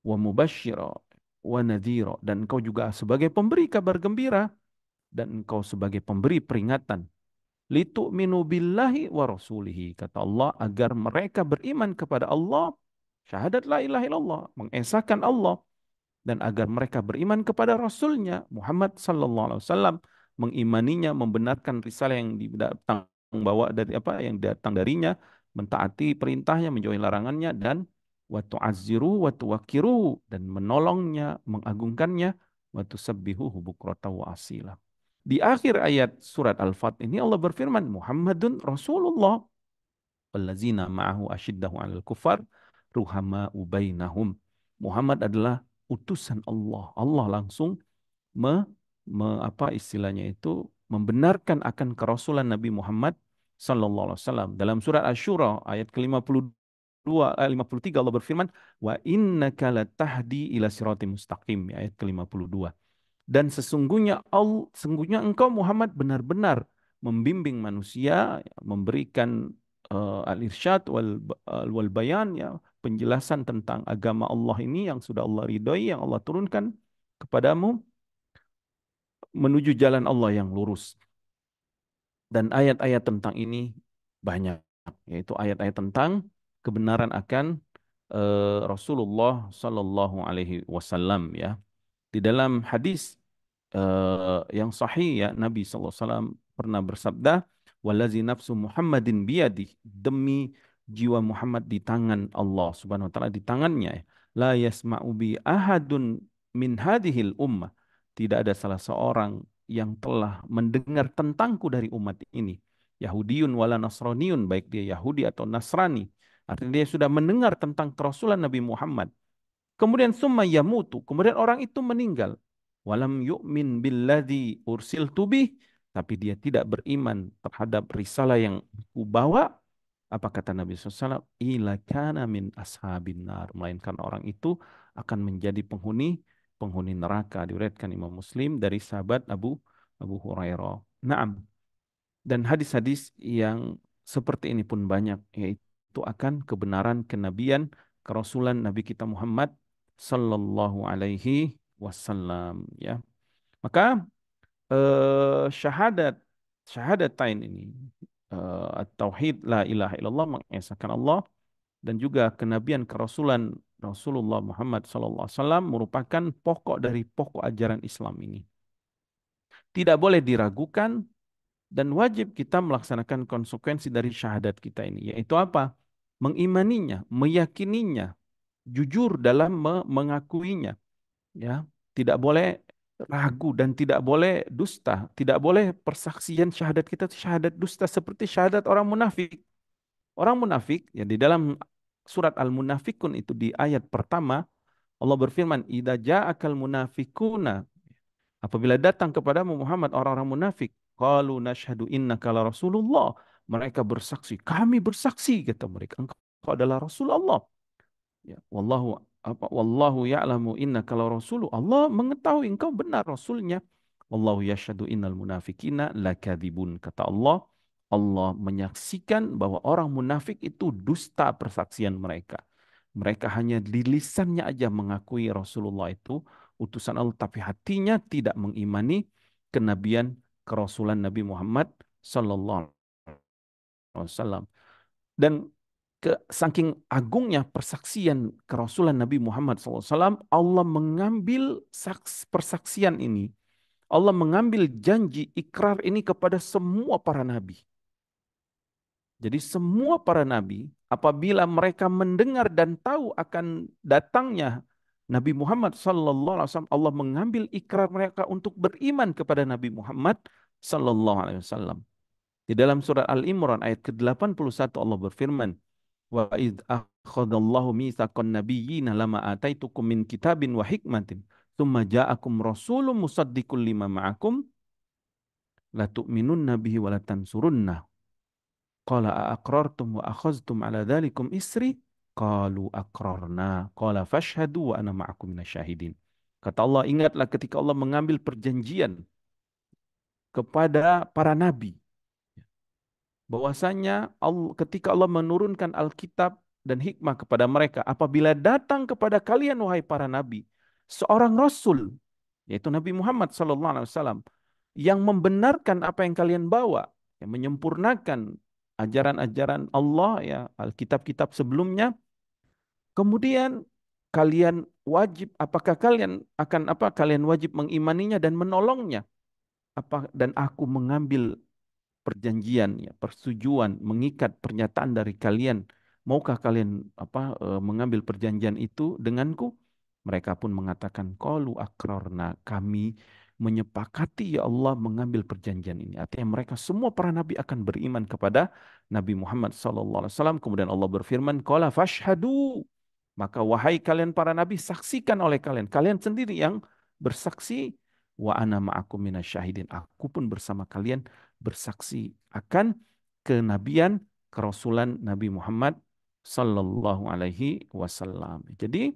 Wa mubasysyiran wa nadhira dan kau juga sebagai pemberi kabar gembira dan engkau sebagai pemberi peringatan. Litu minubillahi wa rasulihi. Kata Allah agar mereka beriman kepada Allah. Syahadat la ilaha illallah. Mengesahkan Allah. Dan agar mereka beriman kepada Rasulnya Muhammad sallallahu alaihi wasallam mengimaninya, membenarkan risalah yang datang bawa dari apa yang datang darinya, mentaati perintahnya, menjauhi larangannya dan watu aziru watu wakiru dan menolongnya, mengagungkannya, watu sebihu bukrota asilah di akhir ayat surat Al-Fat ini Allah berfirman Muhammadun Rasulullah allazina ma'ahu ashiddahu al kufar ruhama ubainahum. Muhammad adalah utusan Allah. Allah langsung me, me apa istilahnya itu membenarkan akan kerasulan Nabi Muhammad sallallahu alaihi wasallam. Dalam surat Asy-Syura ayat ke-52 53 eh, Allah berfirman wa innaka latahdi ila siratim mustaqim ayat ke-52 dan sesungguhnya Allah sesungguhnya engkau Muhammad benar-benar membimbing manusia memberikan uh, al-irsyad wal eh, wal bayan ya penjelasan tentang agama Allah ini yang sudah Allah ridhoi yang Allah turunkan kepadamu menuju jalan Allah yang lurus dan ayat-ayat tentang ini banyak yaitu ayat-ayat tentang kebenaran akan uh, Rasulullah Shallallahu Alaihi Wasallam ya di dalam hadis uh, yang sahih ya Nabi SAW pernah bersabda, "Walazi nafsu Muhammadin biyadi demi jiwa Muhammad di tangan Allah Subhanahu wa taala di tangannya ya. La yasma'u bi ahadun min hadhil ummah." Tidak ada salah seorang yang telah mendengar tentangku dari umat ini. Yahudiun wala Nasraniun, baik dia Yahudi atau Nasrani. Artinya dia sudah mendengar tentang kerasulan Nabi Muhammad. Kemudian summa yamutu. Kemudian orang itu meninggal. Walam yu'min billadhi ursil tubih. Tapi dia tidak beriman terhadap risalah yang aku bawa. Apa kata Nabi SAW? Ila kana min ashabin nar. Melainkan orang itu akan menjadi penghuni penghuni neraka. Diuraikan Imam Muslim dari sahabat Abu Abu Hurairah. Naam. Dan hadis-hadis yang seperti ini pun banyak. Yaitu akan kebenaran kenabian kerasulan Nabi kita Muhammad Sallallahu Alaihi Wasallam. Ya, maka eh, syahadat syahadatain ini eh, tauhid la ilaha illallah mengesahkan Allah dan juga kenabian kerasulan Rasulullah Muhammad Sallallahu Alaihi Wasallam merupakan pokok dari pokok ajaran Islam ini. Tidak boleh diragukan dan wajib kita melaksanakan konsekuensi dari syahadat kita ini. Yaitu apa? Mengimaninya, meyakininya, jujur dalam mengakuinya. Ya, tidak boleh ragu hmm. dan tidak boleh dusta, tidak boleh persaksian syahadat kita syahadat dusta seperti syahadat orang munafik. Orang munafik ya di dalam surat Al-Munafikun itu di ayat pertama Allah berfirman, "Idza ja'akal munafikuna" Apabila datang kepada Muhammad orang-orang munafik, qalu nashhadu innaka la rasulullah. Mereka bersaksi, kami bersaksi kata mereka, engkau adalah Rasulullah. Ya, wallahu apa wallahu ya'lamu inna kalau rasulu Allah mengetahui engkau benar rasulnya. Wallahu yashadu innal munafikina lakadzibun kata Allah. Allah menyaksikan bahwa orang munafik itu dusta persaksian mereka. Mereka hanya di lisannya aja mengakui Rasulullah itu utusan Allah tapi hatinya tidak mengimani kenabian kerasulan Nabi Muhammad sallallahu alaihi wasallam. Dan ke saking agungnya persaksian kerasulan Nabi Muhammad SAW, Allah mengambil saks, persaksian ini, Allah mengambil janji ikrar ini kepada semua para nabi. Jadi semua para nabi apabila mereka mendengar dan tahu akan datangnya Nabi Muhammad sallallahu alaihi wasallam Allah mengambil ikrar mereka untuk beriman kepada Nabi Muhammad sallallahu alaihi wasallam. Di dalam surat Al-Imran ayat ke-81 Allah berfirman, Wa id akhadallahu mitsaqan nabiyyina lama ataitukum min kitabin wa hikmatin thumma ja'akum rasulun musaddiqul lima ma'akum la tu'minun nabihi wa la tansurunna. Qala aqrartum wa akhadhtum ala dhalikum isri? Qalu aqrarna. Qala fashhadu wa ana ma'akum minasyahidin. Kata Allah, ingatlah ketika Allah mengambil perjanjian kepada para nabi bahwasanya ketika Allah menurunkan Alkitab dan hikmah kepada mereka, apabila datang kepada kalian wahai para nabi, seorang rasul yaitu Nabi Muhammad sallallahu alaihi wasallam yang membenarkan apa yang kalian bawa, yang menyempurnakan ajaran-ajaran Allah ya, Alkitab-kitab sebelumnya. Kemudian kalian wajib apakah kalian akan apa kalian wajib mengimaninya dan menolongnya apa dan aku mengambil perjanjian, ya, persetujuan, mengikat pernyataan dari kalian. Maukah kalian apa eh, mengambil perjanjian itu denganku? Mereka pun mengatakan kalu akrorna kami menyepakati ya Allah mengambil perjanjian ini. Artinya mereka semua para nabi akan beriman kepada Nabi Muhammad sallallahu alaihi Kemudian Allah berfirman, "Qala fashhadu." Maka wahai kalian para nabi, saksikan oleh kalian. Kalian sendiri yang bersaksi wa ana ma'akum minasyahidin. Aku pun bersama kalian bersaksi akan kenabian kerasulan Nabi Muhammad Sallallahu Alaihi Wasallam. Jadi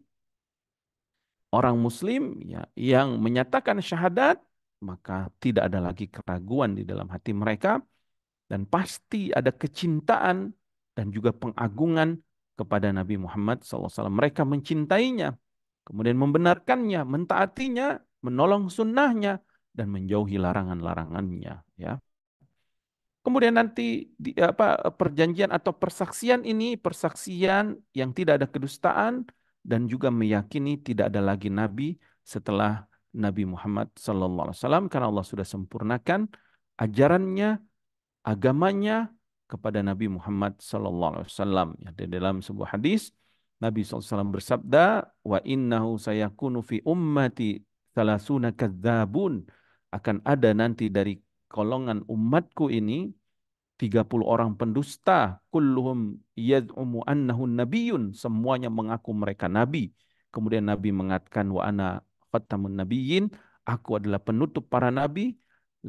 orang Muslim ya yang menyatakan syahadat maka tidak ada lagi keraguan di dalam hati mereka dan pasti ada kecintaan dan juga pengagungan kepada Nabi Muhammad SAW. Mereka mencintainya, kemudian membenarkannya, mentaatinya, menolong sunnahnya, dan menjauhi larangan-larangannya. Ya. Kemudian nanti di, apa perjanjian atau persaksian ini persaksian yang tidak ada kedustaan dan juga meyakini tidak ada lagi nabi setelah Nabi Muhammad sallallahu alaihi wasallam karena Allah sudah sempurnakan ajarannya, agamanya kepada Nabi Muhammad sallallahu alaihi wasallam. Ya, di dalam sebuah hadis Nabi SAW bersabda, "Wa innahu sayakunu fi ummati salasuna kadzabun." Akan ada nanti dari golongan umatku ini 30 orang pendusta kulluhum yad'umu annahu nabiyyun semuanya mengaku mereka nabi kemudian nabi mengatakan wa ana khatamun nabiyyin aku adalah penutup para nabi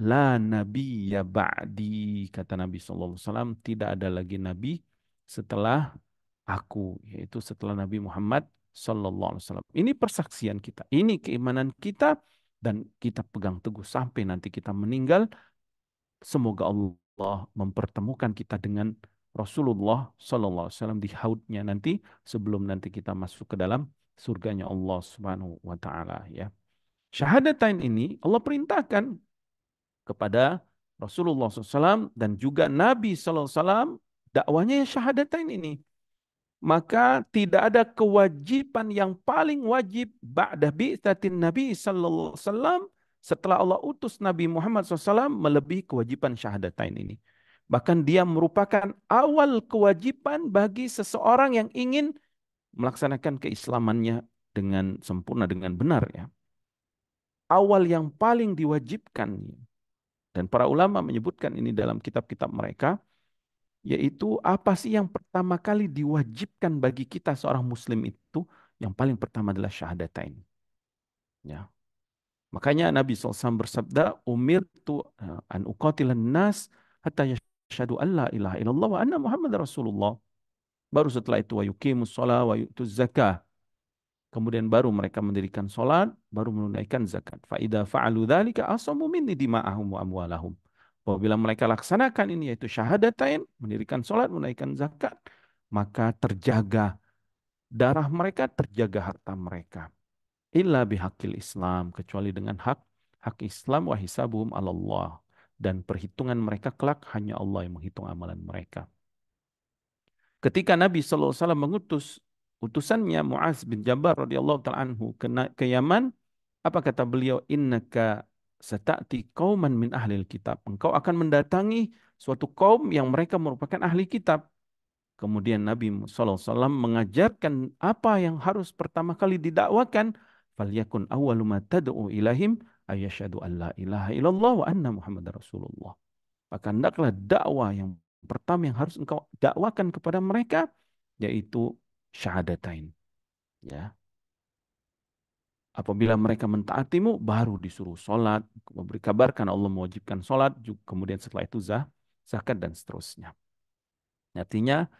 la nabiyya ba'di kata nabi sallallahu alaihi wasallam tidak ada lagi nabi setelah aku yaitu setelah Nabi Muhammad sallallahu alaihi wasallam. Ini persaksian kita, ini keimanan kita dan kita pegang teguh sampai nanti kita meninggal Semoga Allah mempertemukan kita dengan Rasulullah Sallallahu Alaihi di haudnya nanti sebelum nanti kita masuk ke dalam surganya Allah Subhanahu Wa Taala ya. Syahadatain ini Allah perintahkan kepada Rasulullah SAW dan juga Nabi SAW dakwahnya ya syahadatain ini. Maka tidak ada kewajiban yang paling wajib ba'da bi'tatin Nabi SAW setelah Allah utus Nabi Muhammad SAW melebihi kewajiban syahadatain ini. Bahkan dia merupakan awal kewajiban bagi seseorang yang ingin melaksanakan keislamannya dengan sempurna, dengan benar. ya Awal yang paling diwajibkan. Dan para ulama menyebutkan ini dalam kitab-kitab mereka, yaitu apa sih yang pertama kali diwajibkan bagi kita seorang muslim itu yang paling pertama adalah syahadatain. Ya, Makanya Nabi SAW bersabda, Umir tu eh, an uqatilan nas hatta yashadu an la ilaha illallah wa anna Muhammad Rasulullah. Baru setelah itu, wa yukimu sholah wa yutuz zakah. Kemudian baru mereka mendirikan sholat, baru menunaikan zakat. Fa'idha fa'alu dhalika asamu minni dima'ahum wa amwalahum. Bila mereka laksanakan ini yaitu syahadatain, mendirikan sholat, menunaikan zakat, maka terjaga darah mereka, terjaga harta mereka illa bihaqil Islam kecuali dengan hak hak Islam wa hisabuhum Allah dan perhitungan mereka kelak hanya Allah yang menghitung amalan mereka. Ketika Nabi SAW mengutus utusannya Muaz bin Jabal radhiyallahu taala anhu ke, ke Yaman, apa kata beliau? Innaka satati kauman min ahli kitab. Engkau akan mendatangi suatu kaum yang mereka merupakan ahli kitab. Kemudian Nabi SAW mengajarkan apa yang harus pertama kali didakwakan falyakun awwalu ma tad'u ilahim ayyashhadu an la ilaha illallah wa anna Muhammad rasulullah. Maka hendaklah dakwah yang pertama yang harus engkau dakwakan kepada mereka yaitu syahadatain. Ya. Apabila mereka mentaatimu baru disuruh sholat, memberi kabarkan Allah mewajibkan sholat, kemudian setelah itu zah, zakat dan seterusnya. Artinya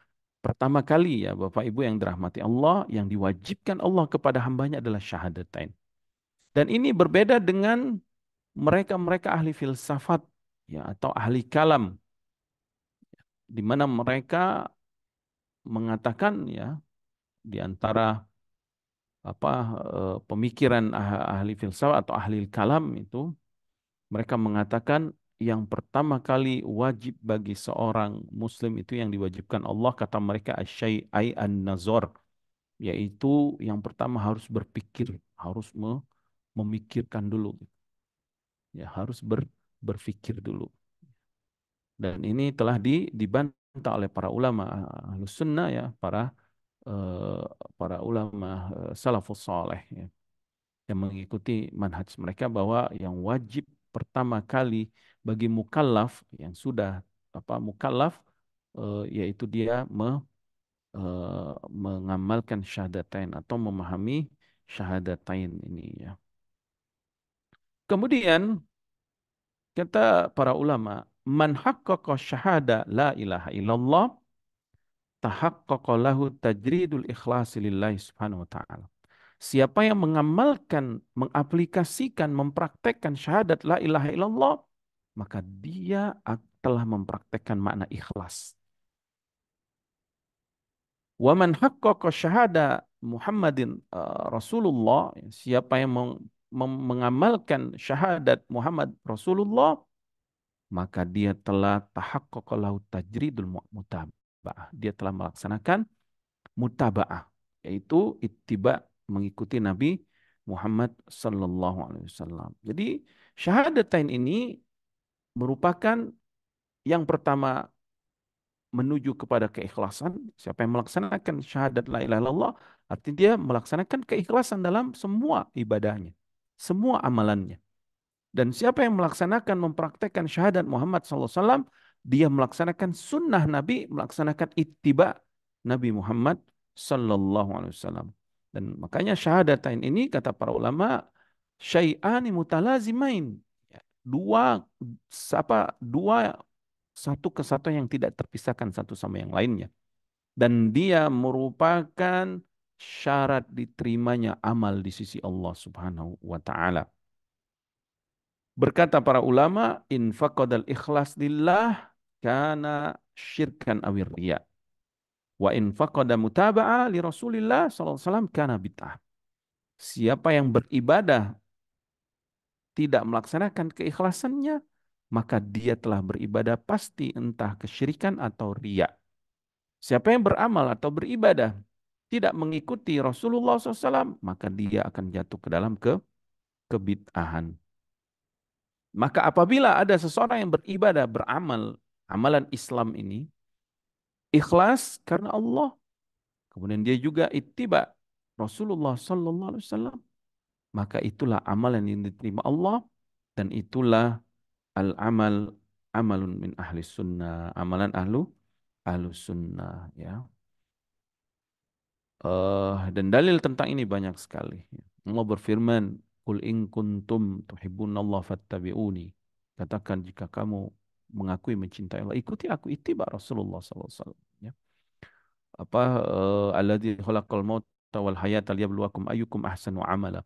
Pertama kali ya Bapak Ibu yang dirahmati Allah, yang diwajibkan Allah kepada hambanya adalah syahadatain. Dan ini berbeda dengan mereka-mereka ahli filsafat ya atau ahli kalam. Di mana mereka mengatakan ya di antara apa eh, pemikiran ah-, ahli filsafat atau ahli kalam itu mereka mengatakan yang pertama kali wajib bagi seorang muslim itu yang diwajibkan Allah kata mereka ay an-nazar yaitu yang pertama harus berpikir harus memikirkan dulu ya harus ber berpikir dulu dan ini telah di dibantah oleh para ulama sunnah ya para uh, para ulama uh, salafus saleh ya, yang mengikuti manhaj mereka bahwa yang wajib pertama kali bagi mukallaf yang sudah apa mukallaf uh, yaitu dia me, uh, mengamalkan syahadatain atau memahami syahadatain ini ya. Kemudian kata para ulama, man haqqaqa syahada la ilaha illallah tahaqqaqa lahu tajridul ikhlasi lillahi subhanahu wa ta'ala. Siapa yang mengamalkan, mengaplikasikan, mempraktekkan syahadat la ilaha illallah, maka dia telah mempraktekkan makna ikhlas. Waman haqqaqa syahada Muhammadin e, Rasulullah, siapa yang mengamalkan syahadat Muhammad Rasulullah, maka dia telah lahu tajridul mutaba'ah. Dia telah melaksanakan mutaba'ah, yaitu ittiba mengikuti Nabi Muhammad Sallallahu Alaihi Wasallam. Jadi syahadatain ini merupakan yang pertama menuju kepada keikhlasan. Siapa yang melaksanakan syahadat la ilaha illallah, artinya dia melaksanakan keikhlasan dalam semua ibadahnya, semua amalannya. Dan siapa yang melaksanakan mempraktekkan syahadat Muhammad sallallahu alaihi wasallam dia melaksanakan sunnah Nabi, melaksanakan ittiba Nabi Muhammad Sallallahu Alaihi Wasallam. Dan makanya syahadatain ini kata para ulama syai'ani mutalazimain. Ya, dua apa dua satu kesatuan yang tidak terpisahkan satu sama yang lainnya. Dan dia merupakan syarat diterimanya amal di sisi Allah Subhanahu wa taala. Berkata para ulama, infaqadal ikhlas lillah kana syirkan awir riya. Wa in faqada mutaba'a li Rasulillah sallallahu alaihi wasallam bid'ah. Siapa yang beribadah tidak melaksanakan keikhlasannya, maka dia telah beribadah pasti entah kesyirikan atau riya. Siapa yang beramal atau beribadah tidak mengikuti Rasulullah SAW, maka dia akan jatuh ke dalam ke kebid'ahan. Maka apabila ada seseorang yang beribadah, beramal, amalan Islam ini, ikhlas karena Allah. Kemudian dia juga ittiba Rasulullah sallallahu alaihi wasallam. Maka itulah amalan yang diterima Allah dan itulah al-amal amalun min ahli sunnah, amalan ahlu ahlu sunnah ya. Uh, dan dalil tentang ini banyak sekali. Allah berfirman, "Qul in kuntum tuhibbunallaha fattabi'uni." Katakan jika kamu mengakui mencintai Allah ikuti aku ittiba Rasulullah SAW ya apa eh, alladzi khalaqal mauta wal hayata liyabluwakum ayyukum ahsanu amala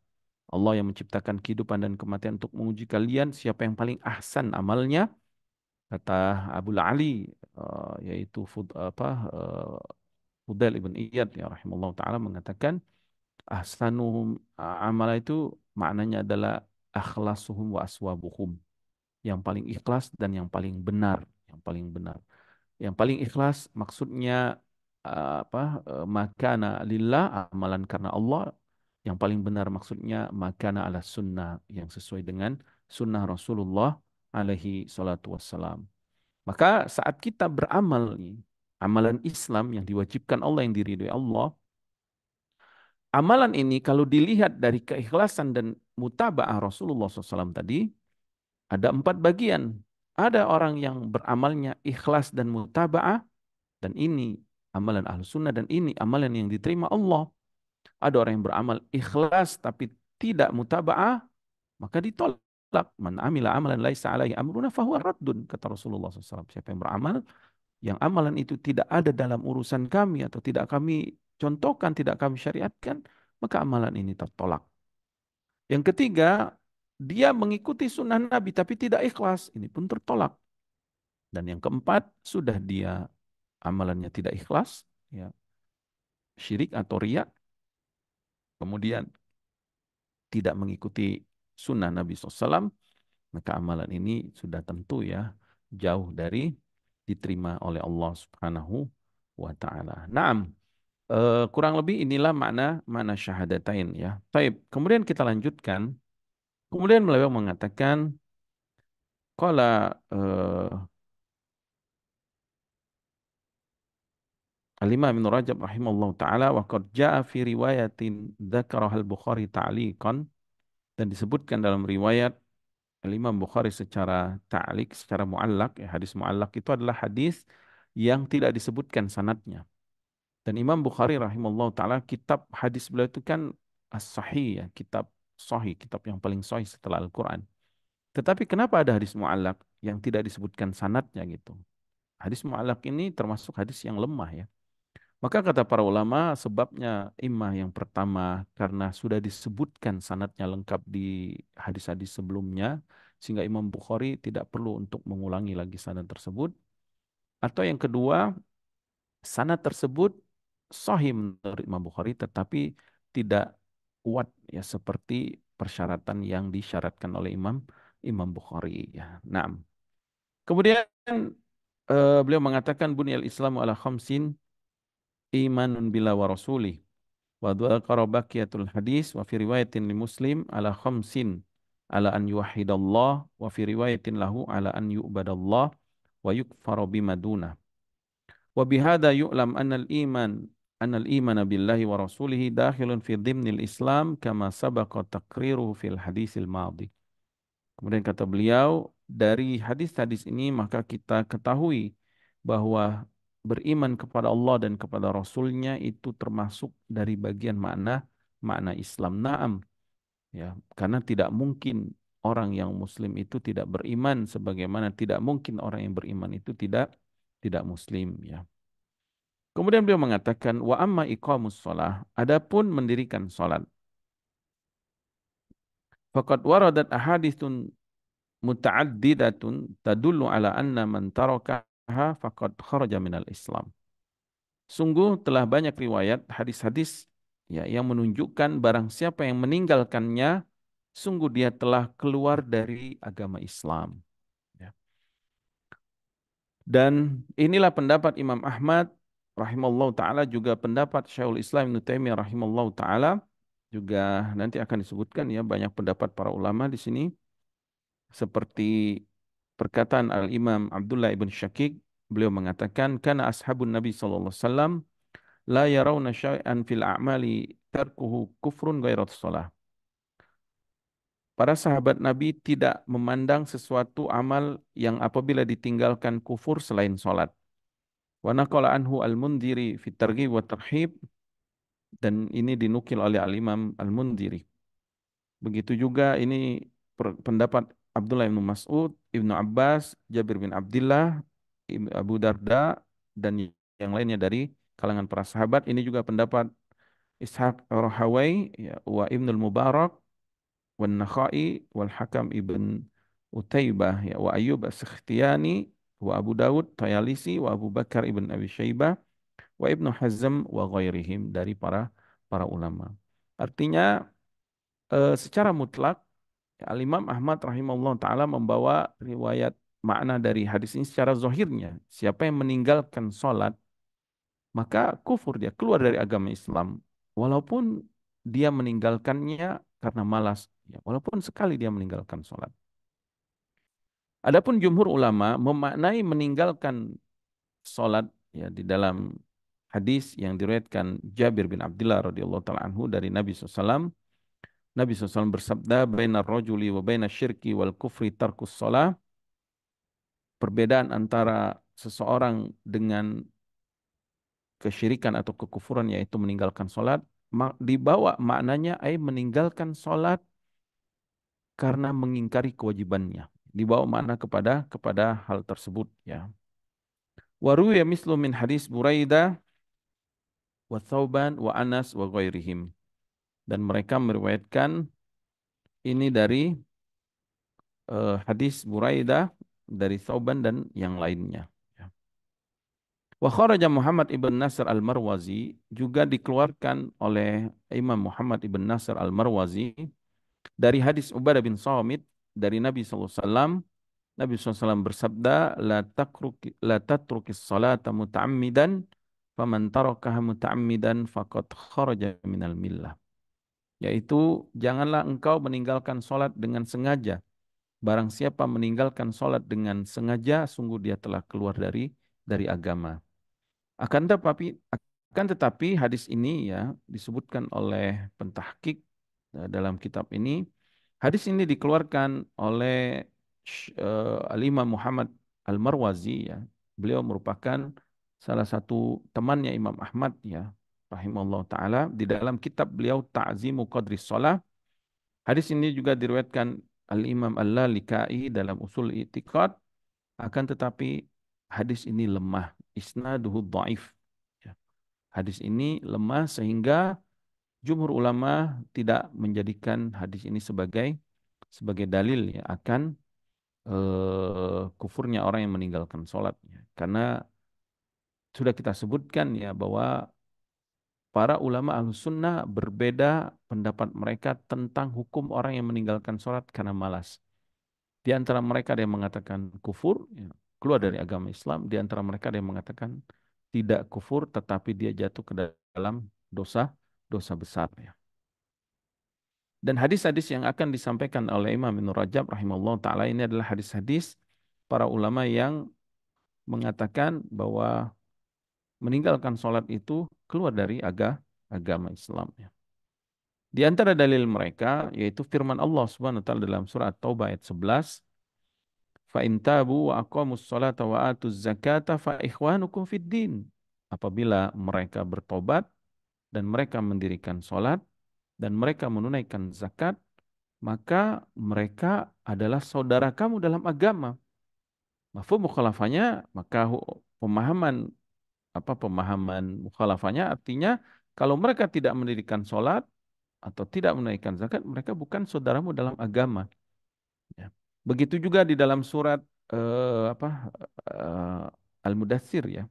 Allah yang menciptakan kehidupan dan kematian untuk menguji kalian siapa yang paling ahsan amalnya kata Abu Ali eh, yaitu Fud, apa eh, Fudail ibn Iyad ya rahimallahu taala mengatakan ahsanuhum amala itu maknanya adalah akhlasuhum wa aswabuhum yang paling ikhlas dan yang paling benar, yang paling benar. Yang paling ikhlas maksudnya eh, apa? Eh, makana lillah amalan karena Allah. Yang paling benar maksudnya makana ala sunnah yang sesuai dengan sunnah Rasulullah alaihi salatu wassalam. Maka saat kita beramal amalan Islam yang diwajibkan Allah yang diridhoi Allah, amalan ini kalau dilihat dari keikhlasan dan mutaba'ah Rasulullah SAW tadi, ada empat bagian. Ada orang yang beramalnya ikhlas dan mutaba'ah. Dan ini amalan ahlu sunnah. Dan ini amalan yang diterima Allah. Ada orang yang beramal ikhlas tapi tidak mutaba'ah. Maka ditolak. Man amila amalan laisa alaihi amruna fahuwa raddun. Kata Rasulullah SAW. Siapa yang beramal yang amalan itu tidak ada dalam urusan kami atau tidak kami contohkan, tidak kami syariatkan, maka amalan ini tertolak. Yang ketiga, dia mengikuti sunnah Nabi tapi tidak ikhlas, ini pun tertolak. Dan yang keempat, sudah dia amalannya tidak ikhlas, ya syirik atau riak, kemudian tidak mengikuti sunnah Nabi SAW, maka amalan ini sudah tentu ya jauh dari diterima oleh Allah Subhanahu wa taala. Naam. Uh, kurang lebih inilah makna mana syahadatain ya. Baik, kemudian kita lanjutkan Kemudian beliau mengatakan, Kala uh, eh, Alimah bin Rajab rahimahullah ta'ala wa fi riwayatin Bukhari ta'liqan dan disebutkan dalam riwayat imam Bukhari secara ta'liq secara muallak ya hadis muallak itu adalah hadis yang tidak disebutkan sanatnya dan Imam Bukhari rahimahullah ta'ala kitab hadis beliau itu kan as-sahih ya kitab Sohi kitab yang paling sohi setelah Al-Quran. Tetapi kenapa ada hadis mu'alak yang tidak disebutkan sanatnya gitu? Hadis mu'alak ini termasuk hadis yang lemah ya. Maka kata para ulama sebabnya imah yang pertama karena sudah disebutkan sanatnya lengkap di hadis-hadis sebelumnya sehingga Imam Bukhari tidak perlu untuk mengulangi lagi sanat tersebut. Atau yang kedua, sanat tersebut sahih menurut Imam Bukhari tetapi tidak kuat ya seperti persyaratan yang disyaratkan oleh Imam Imam Bukhari ya. Nah. Kemudian uh, beliau mengatakan bunyal Islamu ala khamsin imanun bila wa rasuli wa dzakara hadis wa fi riwayatin li Muslim ala khamsin ala an yuwahhidallah wa fi riwayatin lahu ala an yu'badallah wa yukfaru bimaduna wa bihadha yu'lam anna al-iman anal imana billahi wa rasulihi dakhilun fi dhimnil islam kama sabaqa takriruhu fil hadisil Kemudian kata beliau, dari hadis-hadis ini maka kita ketahui bahwa beriman kepada Allah dan kepada Rasulnya itu termasuk dari bagian makna makna Islam. Naam. Ya, karena tidak mungkin orang yang muslim itu tidak beriman sebagaimana tidak mungkin orang yang beriman itu tidak tidak muslim ya. Kemudian beliau mengatakan wa amma iqamus shalah, adapun mendirikan salat. Faqad waradat ahaditsun muta'addidatun tadullu ala anna man tarakaha faqad kharaja minal Islam. Sungguh telah banyak riwayat hadis-hadis ya yang menunjukkan barang siapa yang meninggalkannya sungguh dia telah keluar dari agama Islam. Ya. Dan inilah pendapat Imam Ahmad rahimallahu taala juga pendapat Syaikhul Islam Ibnu Taimiyah rahimallahu taala juga nanti akan disebutkan ya banyak pendapat para ulama di sini seperti perkataan Al Imam Abdullah ibn Syakik beliau mengatakan karena ashabun Nabi sallallahu alaihi wasallam la yarawna syai'an fil a'mali tarkuhu kufrun ghairat shalah Para sahabat Nabi tidak memandang sesuatu amal yang apabila ditinggalkan kufur selain sholat. Wa anhu al-Mundiri fi targhib wa tarhib dan ini dinukil oleh al-Imam al-Mundiri. Begitu juga ini pendapat Abdullah bin Mas'ud, Ibnu Abbas, Jabir bin Abdullah, Abu Darda dan yang lainnya dari kalangan para sahabat. Ini juga pendapat Ishaq Rahawai ya, wa Ibnu Mubarak wa Nakhai wal Hakam Ibn Utaibah ya, wa Ayub As-Sikhtiyani wa Abu Dawud, Tayalisi, wa Abu Bakar ibn Abi Syaibah, wa Ibnu Hazm wa ghairihim dari para para ulama. Artinya eh, secara mutlak Al Imam Ahmad rahimahullah taala membawa riwayat makna dari hadis ini secara zohirnya. Siapa yang meninggalkan sholat maka kufur dia keluar dari agama Islam walaupun dia meninggalkannya karena malas ya, walaupun sekali dia meninggalkan sholat Adapun jumhur ulama memaknai meninggalkan sholat ya di dalam hadis yang diriwayatkan Jabir bin Abdullah radhiyallahu taala anhu dari Nabi SAW. Nabi SAW bersabda, baina rajuli wa bainas syirki wal kufri tarkus shalah." Perbedaan antara seseorang dengan kesyirikan atau kekufuran yaitu meninggalkan sholat dibawa maknanya ay meninggalkan sholat karena mengingkari kewajibannya dibawa makna kepada kepada hal tersebut ya. Waruya mislu min hadis Buraida wa Thauban wa Anas wa ghairihim. Dan mereka meriwayatkan ini dari uh, hadis Buraida dari Thauban dan yang lainnya. Ya. Wa kharaja Muhammad ibn Nasr al-Marwazi juga dikeluarkan oleh Imam Muhammad ibn Nasr al-Marwazi dari hadis Ubadah bin Samit dari Nabi SAW. Nabi SAW bersabda, La, takruki, la tatrukis salata muta'ammidan, faman tarakaha muta'ammidan faqad kharaja minal millah. Yaitu, janganlah engkau meninggalkan sholat dengan sengaja. Barang siapa meninggalkan sholat dengan sengaja, sungguh dia telah keluar dari dari agama. Akan tetapi, akan tetapi hadis ini ya disebutkan oleh pentahkik eh, dalam kitab ini Hadis ini dikeluarkan oleh uh, eh, Al-Imam Muhammad Al-Marwazi ya. Beliau merupakan salah satu temannya Imam Ahmad ya rahimallahu taala di dalam kitab beliau Ta'zimu Qadri Shalah. Hadis ini juga diriwayatkan Al-Imam Al-Lalikai dalam Usul I'tiqad akan tetapi hadis ini lemah, isnaduhu dhaif. Ya. Hadis ini lemah sehingga jumhur ulama tidak menjadikan hadis ini sebagai sebagai dalil ya akan uh, kufurnya orang yang meninggalkan sholatnya karena sudah kita sebutkan ya bahwa para ulama al sunnah berbeda pendapat mereka tentang hukum orang yang meninggalkan sholat karena malas. Di antara mereka ada yang mengatakan kufur, ya, keluar dari agama Islam. Di antara mereka ada yang mengatakan tidak kufur tetapi dia jatuh ke dalam dosa dosa besarnya. Dan hadis-hadis yang akan disampaikan oleh Imam Ibn Rajab rahimahullah ta'ala ini adalah hadis-hadis para ulama yang mengatakan bahwa meninggalkan sholat itu keluar dari aga, agama Islam. Di antara dalil mereka yaitu firman Allah Subhanahu wa taala dalam surah Taubah ayat 11, "Fa in tabu wa aqamus sholata wa zakata Apabila mereka bertobat dan mereka mendirikan sholat dan mereka menunaikan zakat, maka mereka adalah saudara kamu dalam agama. Mafhum mukhalafahnya, maka pemahaman apa pemahaman mukhalafahnya artinya kalau mereka tidak mendirikan sholat atau tidak menunaikan zakat, mereka bukan saudaramu dalam agama. Ya. Begitu juga di dalam surat uh, apa uh, eh, Al-Mudassir ya.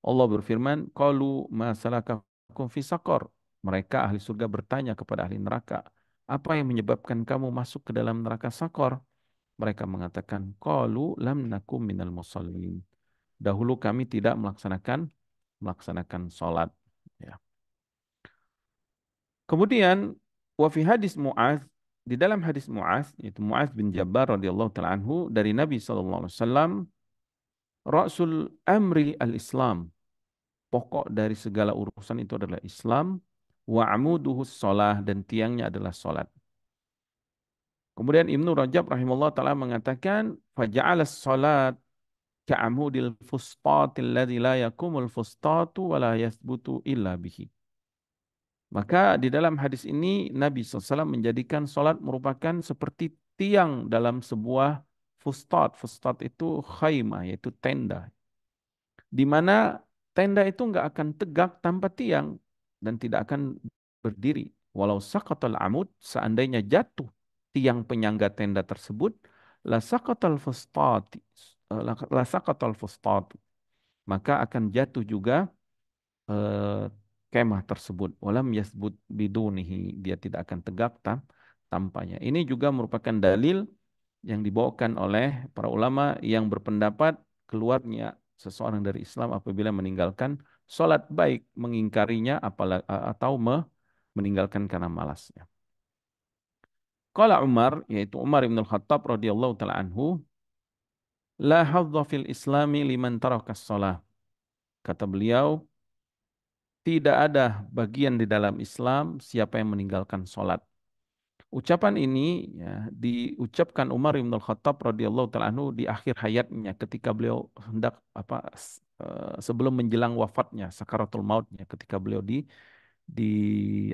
Allah berfirman, "Qalu ma salakakum fi saqar?" Mereka ahli surga bertanya kepada ahli neraka, "Apa yang menyebabkan kamu masuk ke dalam neraka Sakor?" Mereka mengatakan, "Qalu lam nakum minal musallin." Dahulu kami tidak melaksanakan melaksanakan salat, ya. Kemudian wa fi hadis Mu'adz di dalam hadis Mu'adz yaitu Mu'adz bin Jabbar radhiyallahu taala anhu dari Nabi sallallahu alaihi wasallam Rasul amri al-Islam. Pokok dari segala urusan itu adalah Islam. Wa amuduhu sholah. Dan tiangnya adalah sholat. Kemudian Ibnu Rajab rahimahullah ta'ala mengatakan, Faja'ala sholat ka'amudil fustatil ladhi la yakumul fustatu wa la yathbutu illa bihi. Maka di dalam hadis ini Nabi SAW menjadikan sholat merupakan seperti tiang dalam sebuah fustat. Fustat itu khaimah, yaitu tenda. Di mana tenda itu nggak akan tegak tanpa tiang dan tidak akan berdiri. Walau sakatul amud, seandainya jatuh tiang penyangga tenda tersebut, la sakatul fustat, eh, la sakatul fustat, Maka akan jatuh juga eh, kemah tersebut. Walam yasbut bidunihi, dia tidak akan tegak tam, tampaknya. Ini juga merupakan dalil yang dibawakan oleh para ulama yang berpendapat keluarnya seseorang dari Islam apabila meninggalkan sholat baik mengingkarinya apalagi, atau meninggalkan karena malasnya. Kala Umar yaitu Umar ibnul Al-Khattab radhiyallahu taala anhu la hadza fil islami liman tarakas sholat. Kata beliau tidak ada bagian di dalam Islam siapa yang meninggalkan sholat. Ucapan ini ya, diucapkan Umar bin Khattab radhiyallahu taala anhu di akhir hayatnya ketika beliau hendak apa e, sebelum menjelang wafatnya sakaratul mautnya ketika beliau di di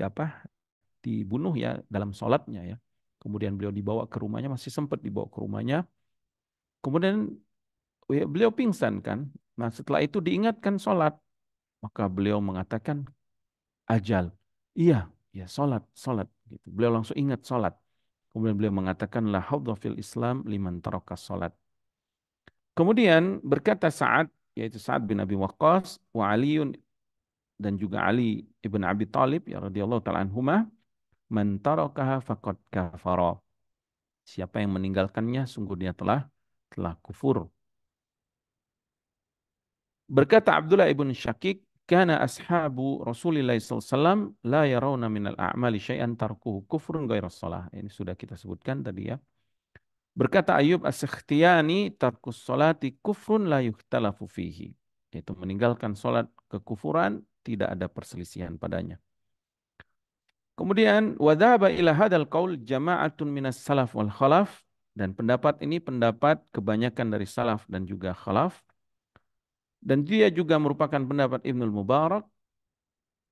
apa dibunuh ya dalam sholatnya ya. Kemudian beliau dibawa ke rumahnya masih sempat dibawa ke rumahnya. Kemudian ya, beliau pingsan kan. Nah setelah itu diingatkan sholat maka beliau mengatakan ajal. Iya, ya sholat, sholat. Gitu. Beliau langsung ingat sholat. Kemudian beliau mengatakan la fil Islam liman taraka sholat. Kemudian berkata saat yaitu Sa'ad bin Abi Waqqas wa Aliun dan juga Ali ibn Abi Talib ya radhiyallahu taala anhuma man tarakaha faqad kafara. Siapa yang meninggalkannya sungguh dia telah telah kufur. Berkata Abdullah ibn Syakik Kana ashabu Rasulillah SAW la yarawna minal a'mali syai'an tarkuhu kufrun gairas salah. Ini sudah kita sebutkan tadi ya. Berkata Ayub as-Sikhtiyani tarkus solati kufrun la yukhtalafu fihi. Yaitu meninggalkan solat kekufuran tidak ada perselisihan padanya. Kemudian wadhaba ila hadal qaul jama'atun minas salaf wal khalaf dan pendapat ini pendapat kebanyakan dari salaf dan juga khalaf dan dia juga merupakan pendapat Ibnul Mubarak.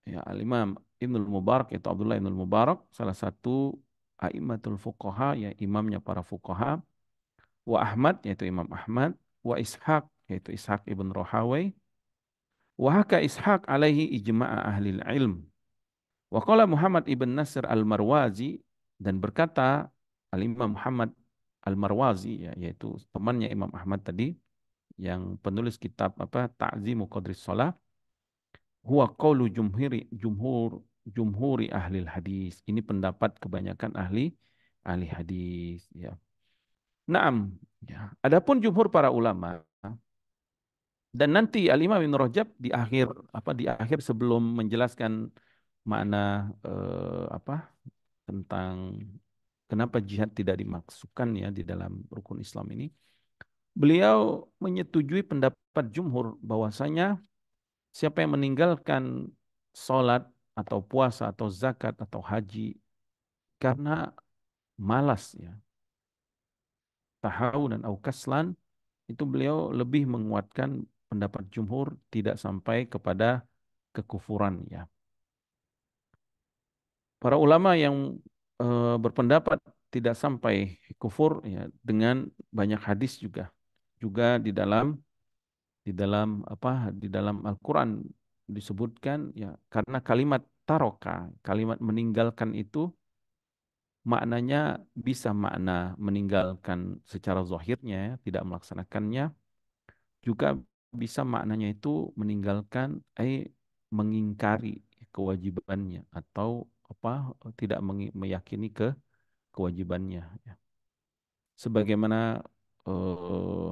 Ya, Al-Imam Ibnul Mubarak yaitu Abdullah Ibnul Mubarak, salah satu aimatul fuqaha ya imamnya para fuqaha. Wa Ahmad yaitu Imam Ahmad, wa Ishaq yaitu Ishaq Ibn Rohawi, Wa haka Ishaq alaihi ijma'a ahli ilm. Wa qala Muhammad ibn Nasr al-Marwazi dan berkata Al-Imam Muhammad Al-Marwazi ya, yaitu temannya Imam Ahmad tadi yang penulis kitab apa Ta'zimu Qadri Shalah huwa qawlu jumhuri jumhur jumhuri ahli hadis. Ini pendapat kebanyakan ahli ahli hadis ya. Naam. Ya. Adapun jumhur para ulama dan nanti Al Imam Ibnu Rajab di akhir apa di akhir sebelum menjelaskan makna eh, apa tentang kenapa jihad tidak dimaksudkan ya di dalam rukun Islam ini Beliau menyetujui pendapat jumhur bahwasanya siapa yang meninggalkan sholat atau puasa atau zakat atau haji karena malas ya tahau dan aukaslan itu beliau lebih menguatkan pendapat jumhur tidak sampai kepada kekufuran ya. Para ulama yang e, berpendapat tidak sampai kufur ya dengan banyak hadis juga juga di dalam di dalam apa di dalam Al-Qur'an disebutkan ya karena kalimat taroka, kalimat meninggalkan itu maknanya bisa makna meninggalkan secara zahirnya tidak melaksanakannya juga bisa maknanya itu meninggalkan eh mengingkari kewajibannya atau apa tidak meyakini ke kewajibannya ya. sebagaimana eh,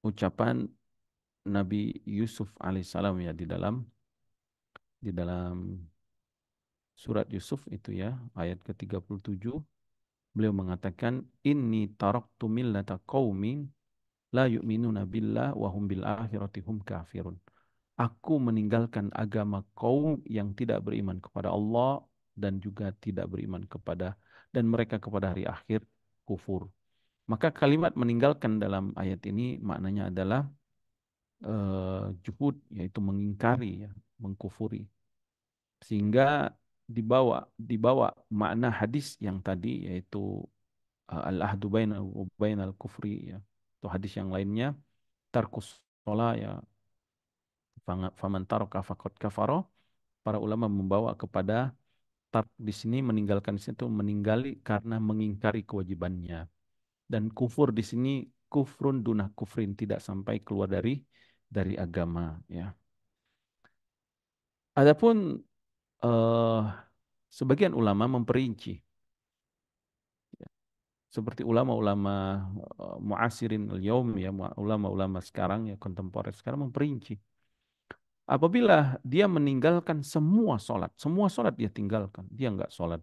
ucapan Nabi Yusuf alaihissalam ya di dalam di dalam surat Yusuf itu ya ayat ke-37 beliau mengatakan inni taraktu millata qaumin la yu'minuna billah wa bil akhirati kafirun aku meninggalkan agama kaum yang tidak beriman kepada Allah dan juga tidak beriman kepada dan mereka kepada hari akhir kufur maka kalimat meninggalkan dalam ayat ini maknanya adalah uh, juhud, yaitu mengingkari, ya, mengkufuri. Sehingga dibawa dibawa makna hadis yang tadi yaitu uh, al-ahdu bain al-kufri ya. Itu hadis yang lainnya tarkus sholat ya faman taraka kafaro para ulama membawa kepada tark di sini meninggalkan di sini itu meninggali karena mengingkari kewajibannya dan kufur di sini kufrun dunah kufrin tidak sampai keluar dari dari agama ya. Adapun uh, sebagian ulama memperinci ya. seperti ulama-ulama uh, muasirin al ya ulama-ulama sekarang ya kontemporer sekarang memperinci apabila dia meninggalkan semua sholat semua sholat dia tinggalkan dia nggak sholat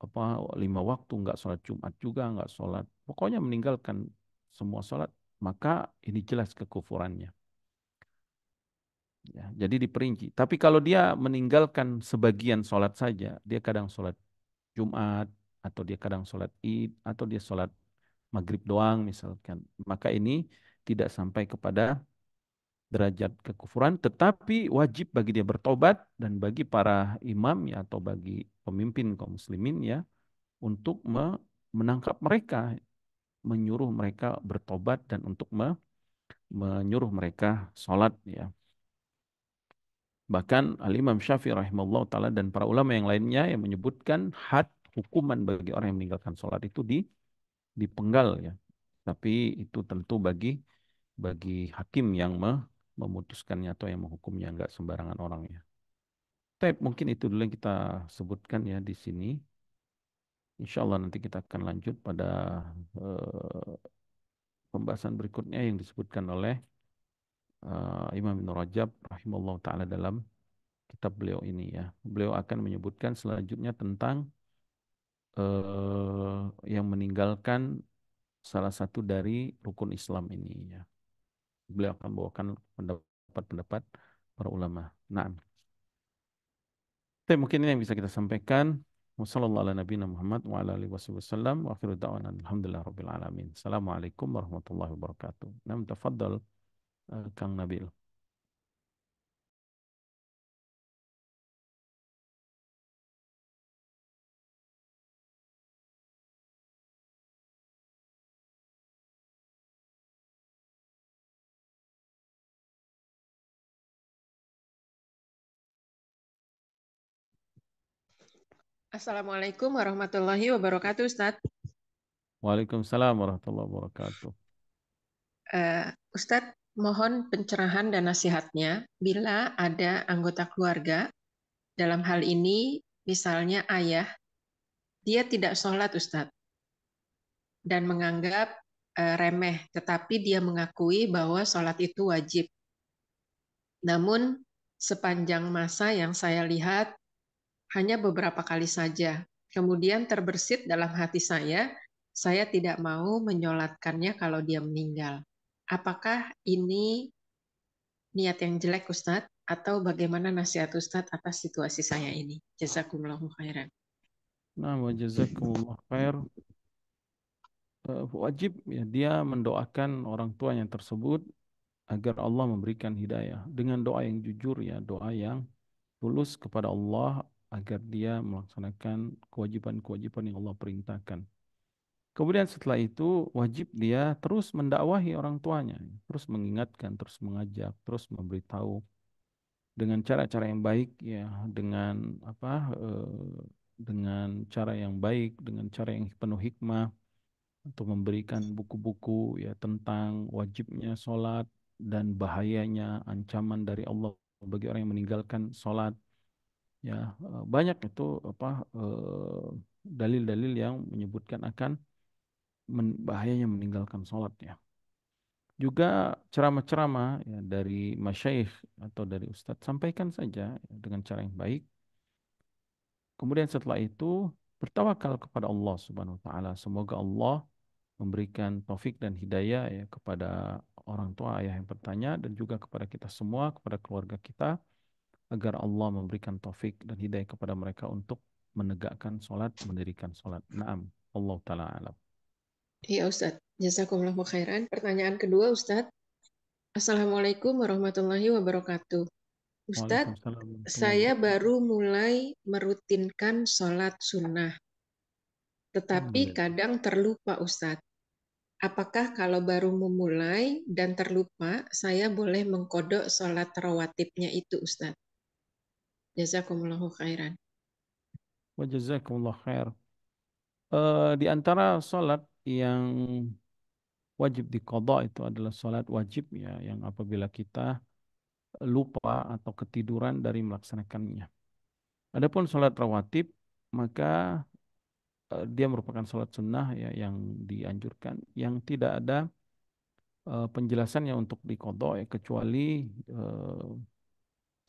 apa lima waktu nggak sholat jumat juga nggak sholat pokoknya meninggalkan semua sholat, maka ini jelas kekufurannya. Ya, jadi diperinci. Tapi kalau dia meninggalkan sebagian sholat saja, dia kadang sholat Jumat, atau dia kadang sholat id, atau dia sholat maghrib doang misalkan. Maka ini tidak sampai kepada derajat kekufuran, tetapi wajib bagi dia bertobat dan bagi para imam ya atau bagi pemimpin kaum muslimin ya untuk menangkap mereka menyuruh mereka bertobat dan untuk me menyuruh mereka sholat ya. Bahkan alimam Syafi'i rahimahullah ta'ala dan para ulama yang lainnya yang menyebutkan had hukuman bagi orang yang meninggalkan sholat itu di dipenggal ya. Tapi itu tentu bagi bagi hakim yang me, memutuskannya atau yang menghukumnya nggak sembarangan orang ya. Tapi mungkin itu dulu yang kita sebutkan ya di sini. Insya Allah nanti kita akan lanjut pada uh, pembahasan berikutnya yang disebutkan oleh uh, Imam Ibn Rajab rahimahullah ta'ala dalam kitab beliau ini ya. Beliau akan menyebutkan selanjutnya tentang uh, yang meninggalkan salah satu dari rukun Islam ini ya. Beliau akan bawakan pendapat-pendapat para ulama. Nah, mungkin ini yang bisa kita sampaikan. Wassalamualaikum warahmatullahi Muhammad wa ala wasallam wa akhiru da'wana alhamdulillah wabarakatuh. Nam eh, Kang Nabil. Assalamualaikum warahmatullahi wabarakatuh, Ustaz. Waalaikumsalam warahmatullahi wabarakatuh. Uh, Ustadz, mohon pencerahan dan nasihatnya bila ada anggota keluarga, dalam hal ini misalnya ayah, dia tidak sholat Ustadz, dan menganggap uh, remeh, tetapi dia mengakui bahwa sholat itu wajib. Namun, sepanjang masa yang saya lihat, hanya beberapa kali saja. Kemudian terbersit dalam hati saya, saya tidak mau menyolatkannya kalau dia meninggal. Apakah ini niat yang jelek Ustadz? Atau bagaimana nasihat Ustadz atas situasi saya ini? jazakumullah khairan. Nah, wa jazakumullah khair. Eh, wajib ya dia mendoakan orang tua yang tersebut agar Allah memberikan hidayah dengan doa yang jujur ya, doa yang tulus kepada Allah agar dia melaksanakan kewajiban-kewajiban yang Allah perintahkan. Kemudian setelah itu wajib dia terus mendakwahi orang tuanya, terus mengingatkan, terus mengajak, terus memberitahu dengan cara-cara yang baik ya, dengan apa eh, dengan cara yang baik, dengan cara yang penuh hikmah untuk memberikan buku-buku ya tentang wajibnya sholat dan bahayanya ancaman dari Allah bagi orang yang meninggalkan sholat ya eh, banyak itu apa eh, dalil-dalil yang menyebutkan akan bahayanya meninggalkan sholat ya juga ceramah-ceramah ya, dari masyaikh atau dari ustadz sampaikan saja ya, dengan cara yang baik kemudian setelah itu bertawakal kepada Allah subhanahu wa taala semoga Allah memberikan taufik dan hidayah ya kepada orang tua ayah yang bertanya dan juga kepada kita semua kepada keluarga kita agar Allah memberikan taufik dan hidayah kepada mereka untuk menegakkan sholat, mendirikan sholat. Naam. Allah Ta'ala alam. Iya Ustaz. Jazakumullah khairan. Pertanyaan kedua Ustaz. Assalamualaikum warahmatullahi wabarakatuh. Ustaz, saya baru mulai merutinkan sholat sunnah. Tetapi hmm, kadang terlupa Ustaz. Apakah kalau baru memulai dan terlupa, saya boleh mengkodok sholat rawatibnya itu Ustadz? Jazakumullahu khairan. Wa jazakumullahu khair. Uh, di antara salat yang wajib dikodok itu adalah salat wajib ya yang apabila kita lupa atau ketiduran dari melaksanakannya. Adapun salat rawatib maka uh, dia merupakan salat sunnah ya yang dianjurkan yang tidak ada uh, penjelasannya untuk dikodok ya, kecuali uh,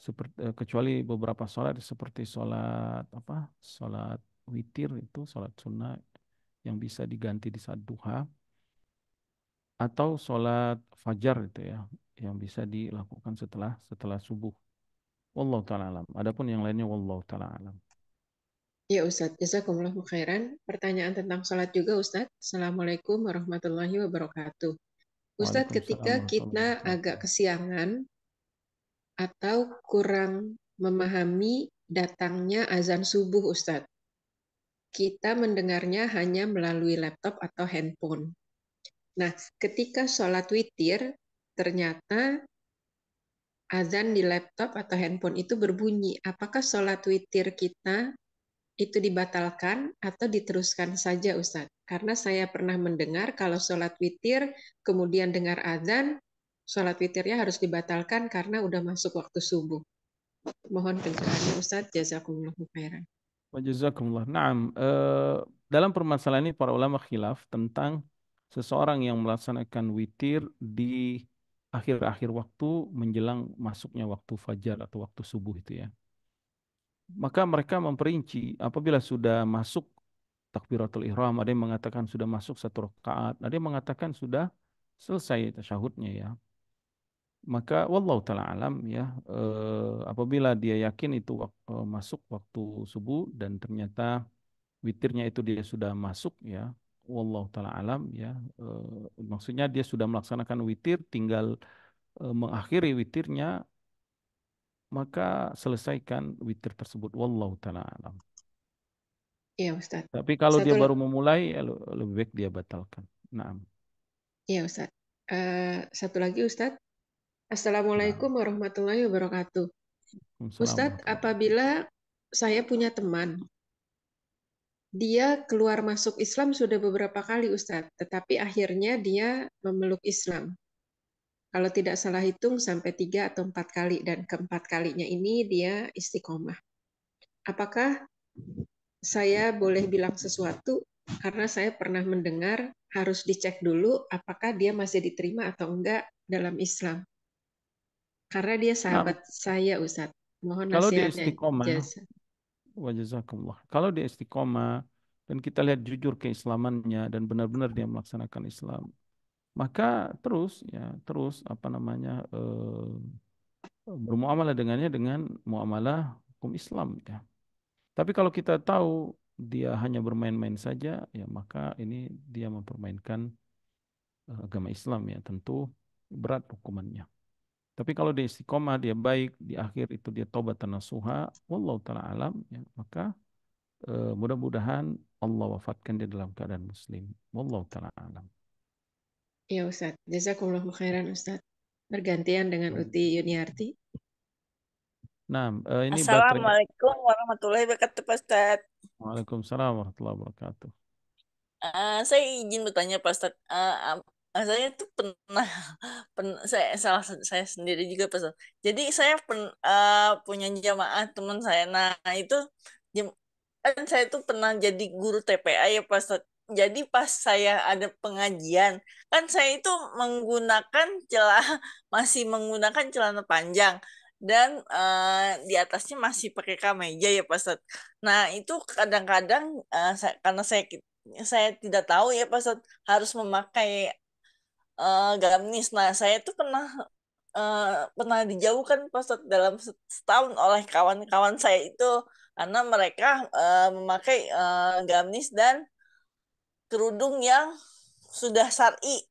seperti eh, kecuali beberapa sholat seperti sholat apa sholat witir itu sholat sunnah yang bisa diganti di saat duha atau sholat fajar itu ya yang bisa dilakukan setelah setelah subuh. Wallahu taala alam. Adapun yang lainnya wallahu taala alam. Ya Ustadz, jazakumullah khairan. Pertanyaan tentang sholat juga Ustadz. Assalamualaikum warahmatullahi wabarakatuh. Ustadz, ketika kita agak kesiangan, atau kurang memahami datangnya azan subuh, Ustadz. Kita mendengarnya hanya melalui laptop atau handphone. Nah, ketika sholat witir, ternyata azan di laptop atau handphone itu berbunyi. Apakah sholat witir kita itu dibatalkan atau diteruskan saja Ustadz? Karena saya pernah mendengar kalau sholat witir kemudian dengar azan, sholat witirnya harus dibatalkan karena udah masuk waktu subuh. Mohon pencerahannya Ustaz, jazakumullah khairan. jazakumullah. Naam, e, dalam permasalahan ini para ulama khilaf tentang seseorang yang melaksanakan witir di akhir-akhir waktu menjelang masuknya waktu fajar atau waktu subuh itu ya. Maka mereka memperinci apabila sudah masuk takbiratul ihram, ada yang mengatakan sudah masuk satu rakaat, ada yang mengatakan sudah selesai tasyahudnya ya maka wallahu taala alam ya eh, apabila dia yakin itu eh, masuk waktu subuh dan ternyata witirnya itu dia sudah masuk ya wallahu taala alam ya eh, maksudnya dia sudah melaksanakan witir tinggal mengakhiri witirnya maka selesaikan witir tersebut wallahu taala alam Iya Ustaz. Tapi kalau Satu... dia baru memulai ya lebih baik dia batalkan. Naam. Iya Ustaz. Uh, satu lagi Ustadz, Assalamualaikum nah. warahmatullahi wabarakatuh. Ustadz, apabila saya punya teman, dia keluar masuk Islam sudah beberapa kali Ustadz, tetapi akhirnya dia memeluk Islam. Kalau tidak salah hitung sampai tiga atau empat kali, dan keempat kalinya ini dia istiqomah. Apakah saya boleh bilang sesuatu karena saya pernah mendengar harus dicek dulu apakah dia masih diterima atau enggak dalam Islam. Karena dia nah, sahabat nah. saya Ustadz. Mohon kalau dia istiqomah, wajazakumullah. Kalau dia istiqomah dan kita lihat jujur keislamannya dan benar-benar dia melaksanakan Islam, maka terus ya terus apa namanya eh, bermuamalah dengannya dengan muamalah hukum Islam ya. Tapi kalau kita tahu dia hanya bermain-main saja, ya maka ini dia mempermainkan eh, agama Islam ya tentu berat hukumannya. Tapi kalau dia istiqomah, dia baik, di akhir itu dia tobat suha, wallahu taala alam, ya, maka e, mudah-mudahan Allah wafatkan dia dalam keadaan muslim. Wallahu taala alam. Iya Ustaz, jazakumullah khairan Ustaz. Bergantian dengan Uti Yuniarti. Nah, ini Assalamualaikum baterai. warahmatullahi wabarakatuh, Pak Ustaz. Waalaikumsalam warahmatullahi wabarakatuh. Uh, saya izin bertanya Pak Ustaz, uh, saya itu pernah pen, saya salah saya sendiri juga pesan jadi saya pen, uh, punya jamaah teman saya nah itu jam, kan saya itu pernah jadi guru TPA ya pas jadi pas saya ada pengajian kan saya itu menggunakan celah masih menggunakan celana panjang dan uh, di atasnya masih pakai kemeja ya Pak Nah itu kadang-kadang uh, karena saya saya tidak tahu ya Pak harus memakai uh, Nah, saya tuh pernah uh, pernah dijauhkan pas dalam setahun oleh kawan-kawan saya itu karena mereka uh, memakai uh, gamis dan kerudung yang sudah syar'i.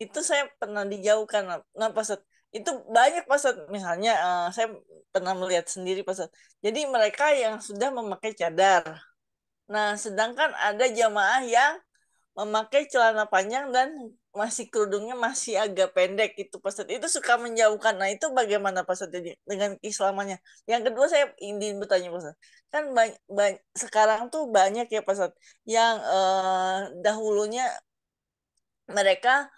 Itu saya pernah dijauhkan. Nah, pas itu banyak pas misalnya uh, saya pernah melihat sendiri pas jadi mereka yang sudah memakai cadar. Nah, sedangkan ada jamaah yang memakai celana panjang dan masih kerudungnya masih agak pendek itu pasat itu suka menjauhkan nah itu bagaimana peserta dengan keislamannya yang kedua saya ingin bertanya pasat kan banyak, banyak, sekarang tuh banyak ya pasat yang eh, dahulunya mereka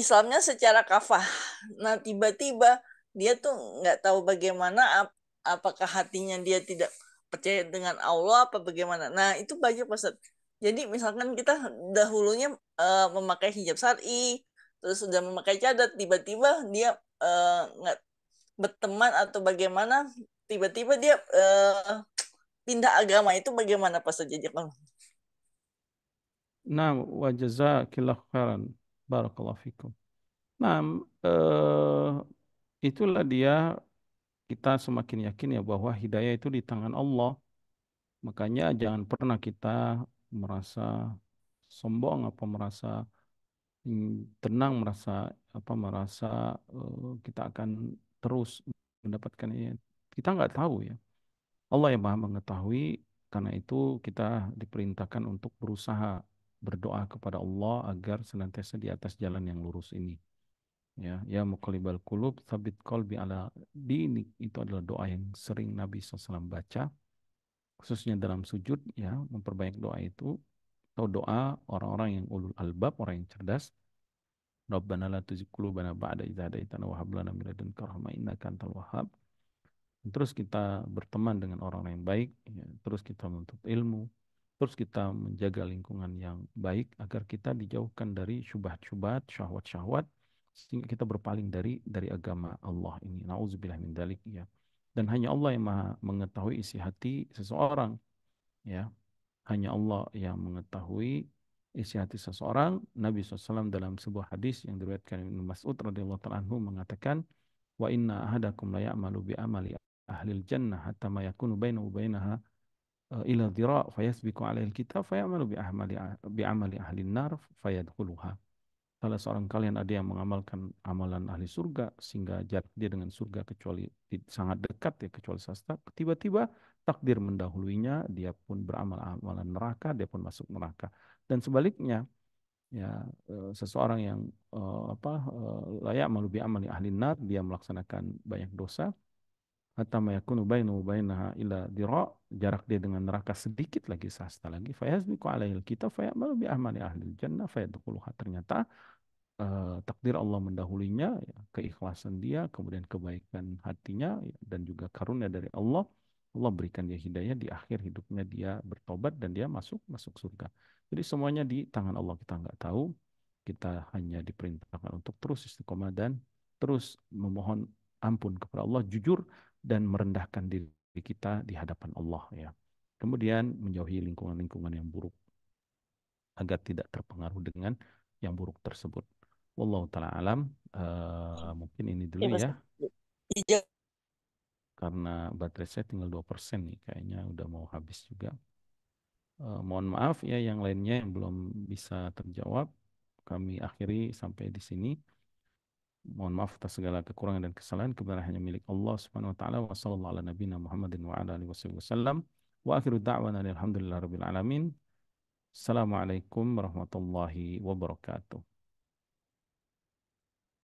Islamnya secara kafah nah tiba-tiba dia tuh nggak tahu bagaimana ap apakah hatinya dia tidak percaya dengan Allah apa bagaimana nah itu banyak pasat jadi misalkan kita dahulunya uh, memakai hijab sar'i, terus sudah memakai cadar, tiba-tiba dia eh, nggak uh, berteman atau bagaimana tiba-tiba dia uh, pindah agama itu bagaimana pas Sajajak Nah, wa jazakillah khairan. Barakallahu fikum. Nah, uh, itulah dia kita semakin yakin ya bahwa hidayah itu di tangan Allah. Makanya jangan pernah kita merasa sombong apa merasa tenang merasa apa merasa uh, kita akan terus mendapatkan ini kita nggak tahu ya Allah yang maha mengetahui karena itu kita diperintahkan untuk berusaha berdoa kepada Allah agar senantiasa di atas jalan yang lurus ini ya ya mukalibal kulub sabit kolbi ala dinik itu adalah doa yang sering Nabi SAW baca khususnya dalam sujud ya memperbanyak doa itu atau doa orang-orang yang ulul albab orang yang cerdas Rabbana la tuzigh qulubana ba'da idha da'itana wa lana innaka antal wahab terus kita berteman dengan orang-orang yang baik ya, terus kita menuntut ilmu terus kita menjaga lingkungan yang baik agar kita dijauhkan dari syubhat-syubhat syahwat-syahwat sehingga kita berpaling dari dari agama Allah ini nauzubillah min dalik ya dan hanya Allah yang maha mengetahui isi hati seseorang ya hanya Allah yang mengetahui isi hati seseorang Nabi SAW dalam sebuah hadis yang diriwayatkan Ibnu Mas'ud radhiyallahu taala anhu mengatakan wa inna ahadakum la ya'malu bi amali ahli jannah hatta ma yakunu bainahu bainaha eh, ila dhira' fayasbiqu alaihi alkitab fayamalu bi amali bi amali ahli nar fayadkhuluha salah seorang kalian ada yang mengamalkan amalan ahli surga sehingga jarak dia dengan surga kecuali sangat dekat ya kecuali sasta tiba-tiba takdir mendahuluinya dia pun beramal amalan neraka dia pun masuk neraka dan sebaliknya ya eh, seseorang yang eh, apa eh, layak melubi amali ahli nar dia melaksanakan banyak dosa hatta yakunu bainahu bainaha ila dira jarak dia dengan neraka sedikit lagi sasta lagi fayazmiqu alaihil kitab fayamal bi ahmali ahli jannah fayadkhuluha ternyata uh, takdir Allah mendahulinya ya, keikhlasan dia kemudian kebaikan hatinya ya, dan juga karunia dari Allah Allah berikan dia hidayah di akhir hidupnya dia bertobat dan dia masuk masuk surga. Jadi semuanya di tangan Allah kita nggak tahu. Kita hanya diperintahkan untuk terus istiqomah dan terus memohon ampun kepada Allah jujur dan merendahkan diri kita di hadapan Allah ya. Kemudian menjauhi lingkungan-lingkungan yang buruk agar tidak terpengaruh dengan yang buruk tersebut. Wallahu taala alam. Uh, mungkin ini dulu iya, ya. ya. Karena baterai saya tinggal 2% nih kayaknya udah mau habis juga. Uh, mohon maaf ya yang lainnya yang belum bisa terjawab. Kami akhiri sampai di sini. Mohon maaf atas segala kekurangan dan kesalahan. Kebenaran hanya milik Allah Subhanahu wa taala. Wa warahmatullahi wabarakatuh.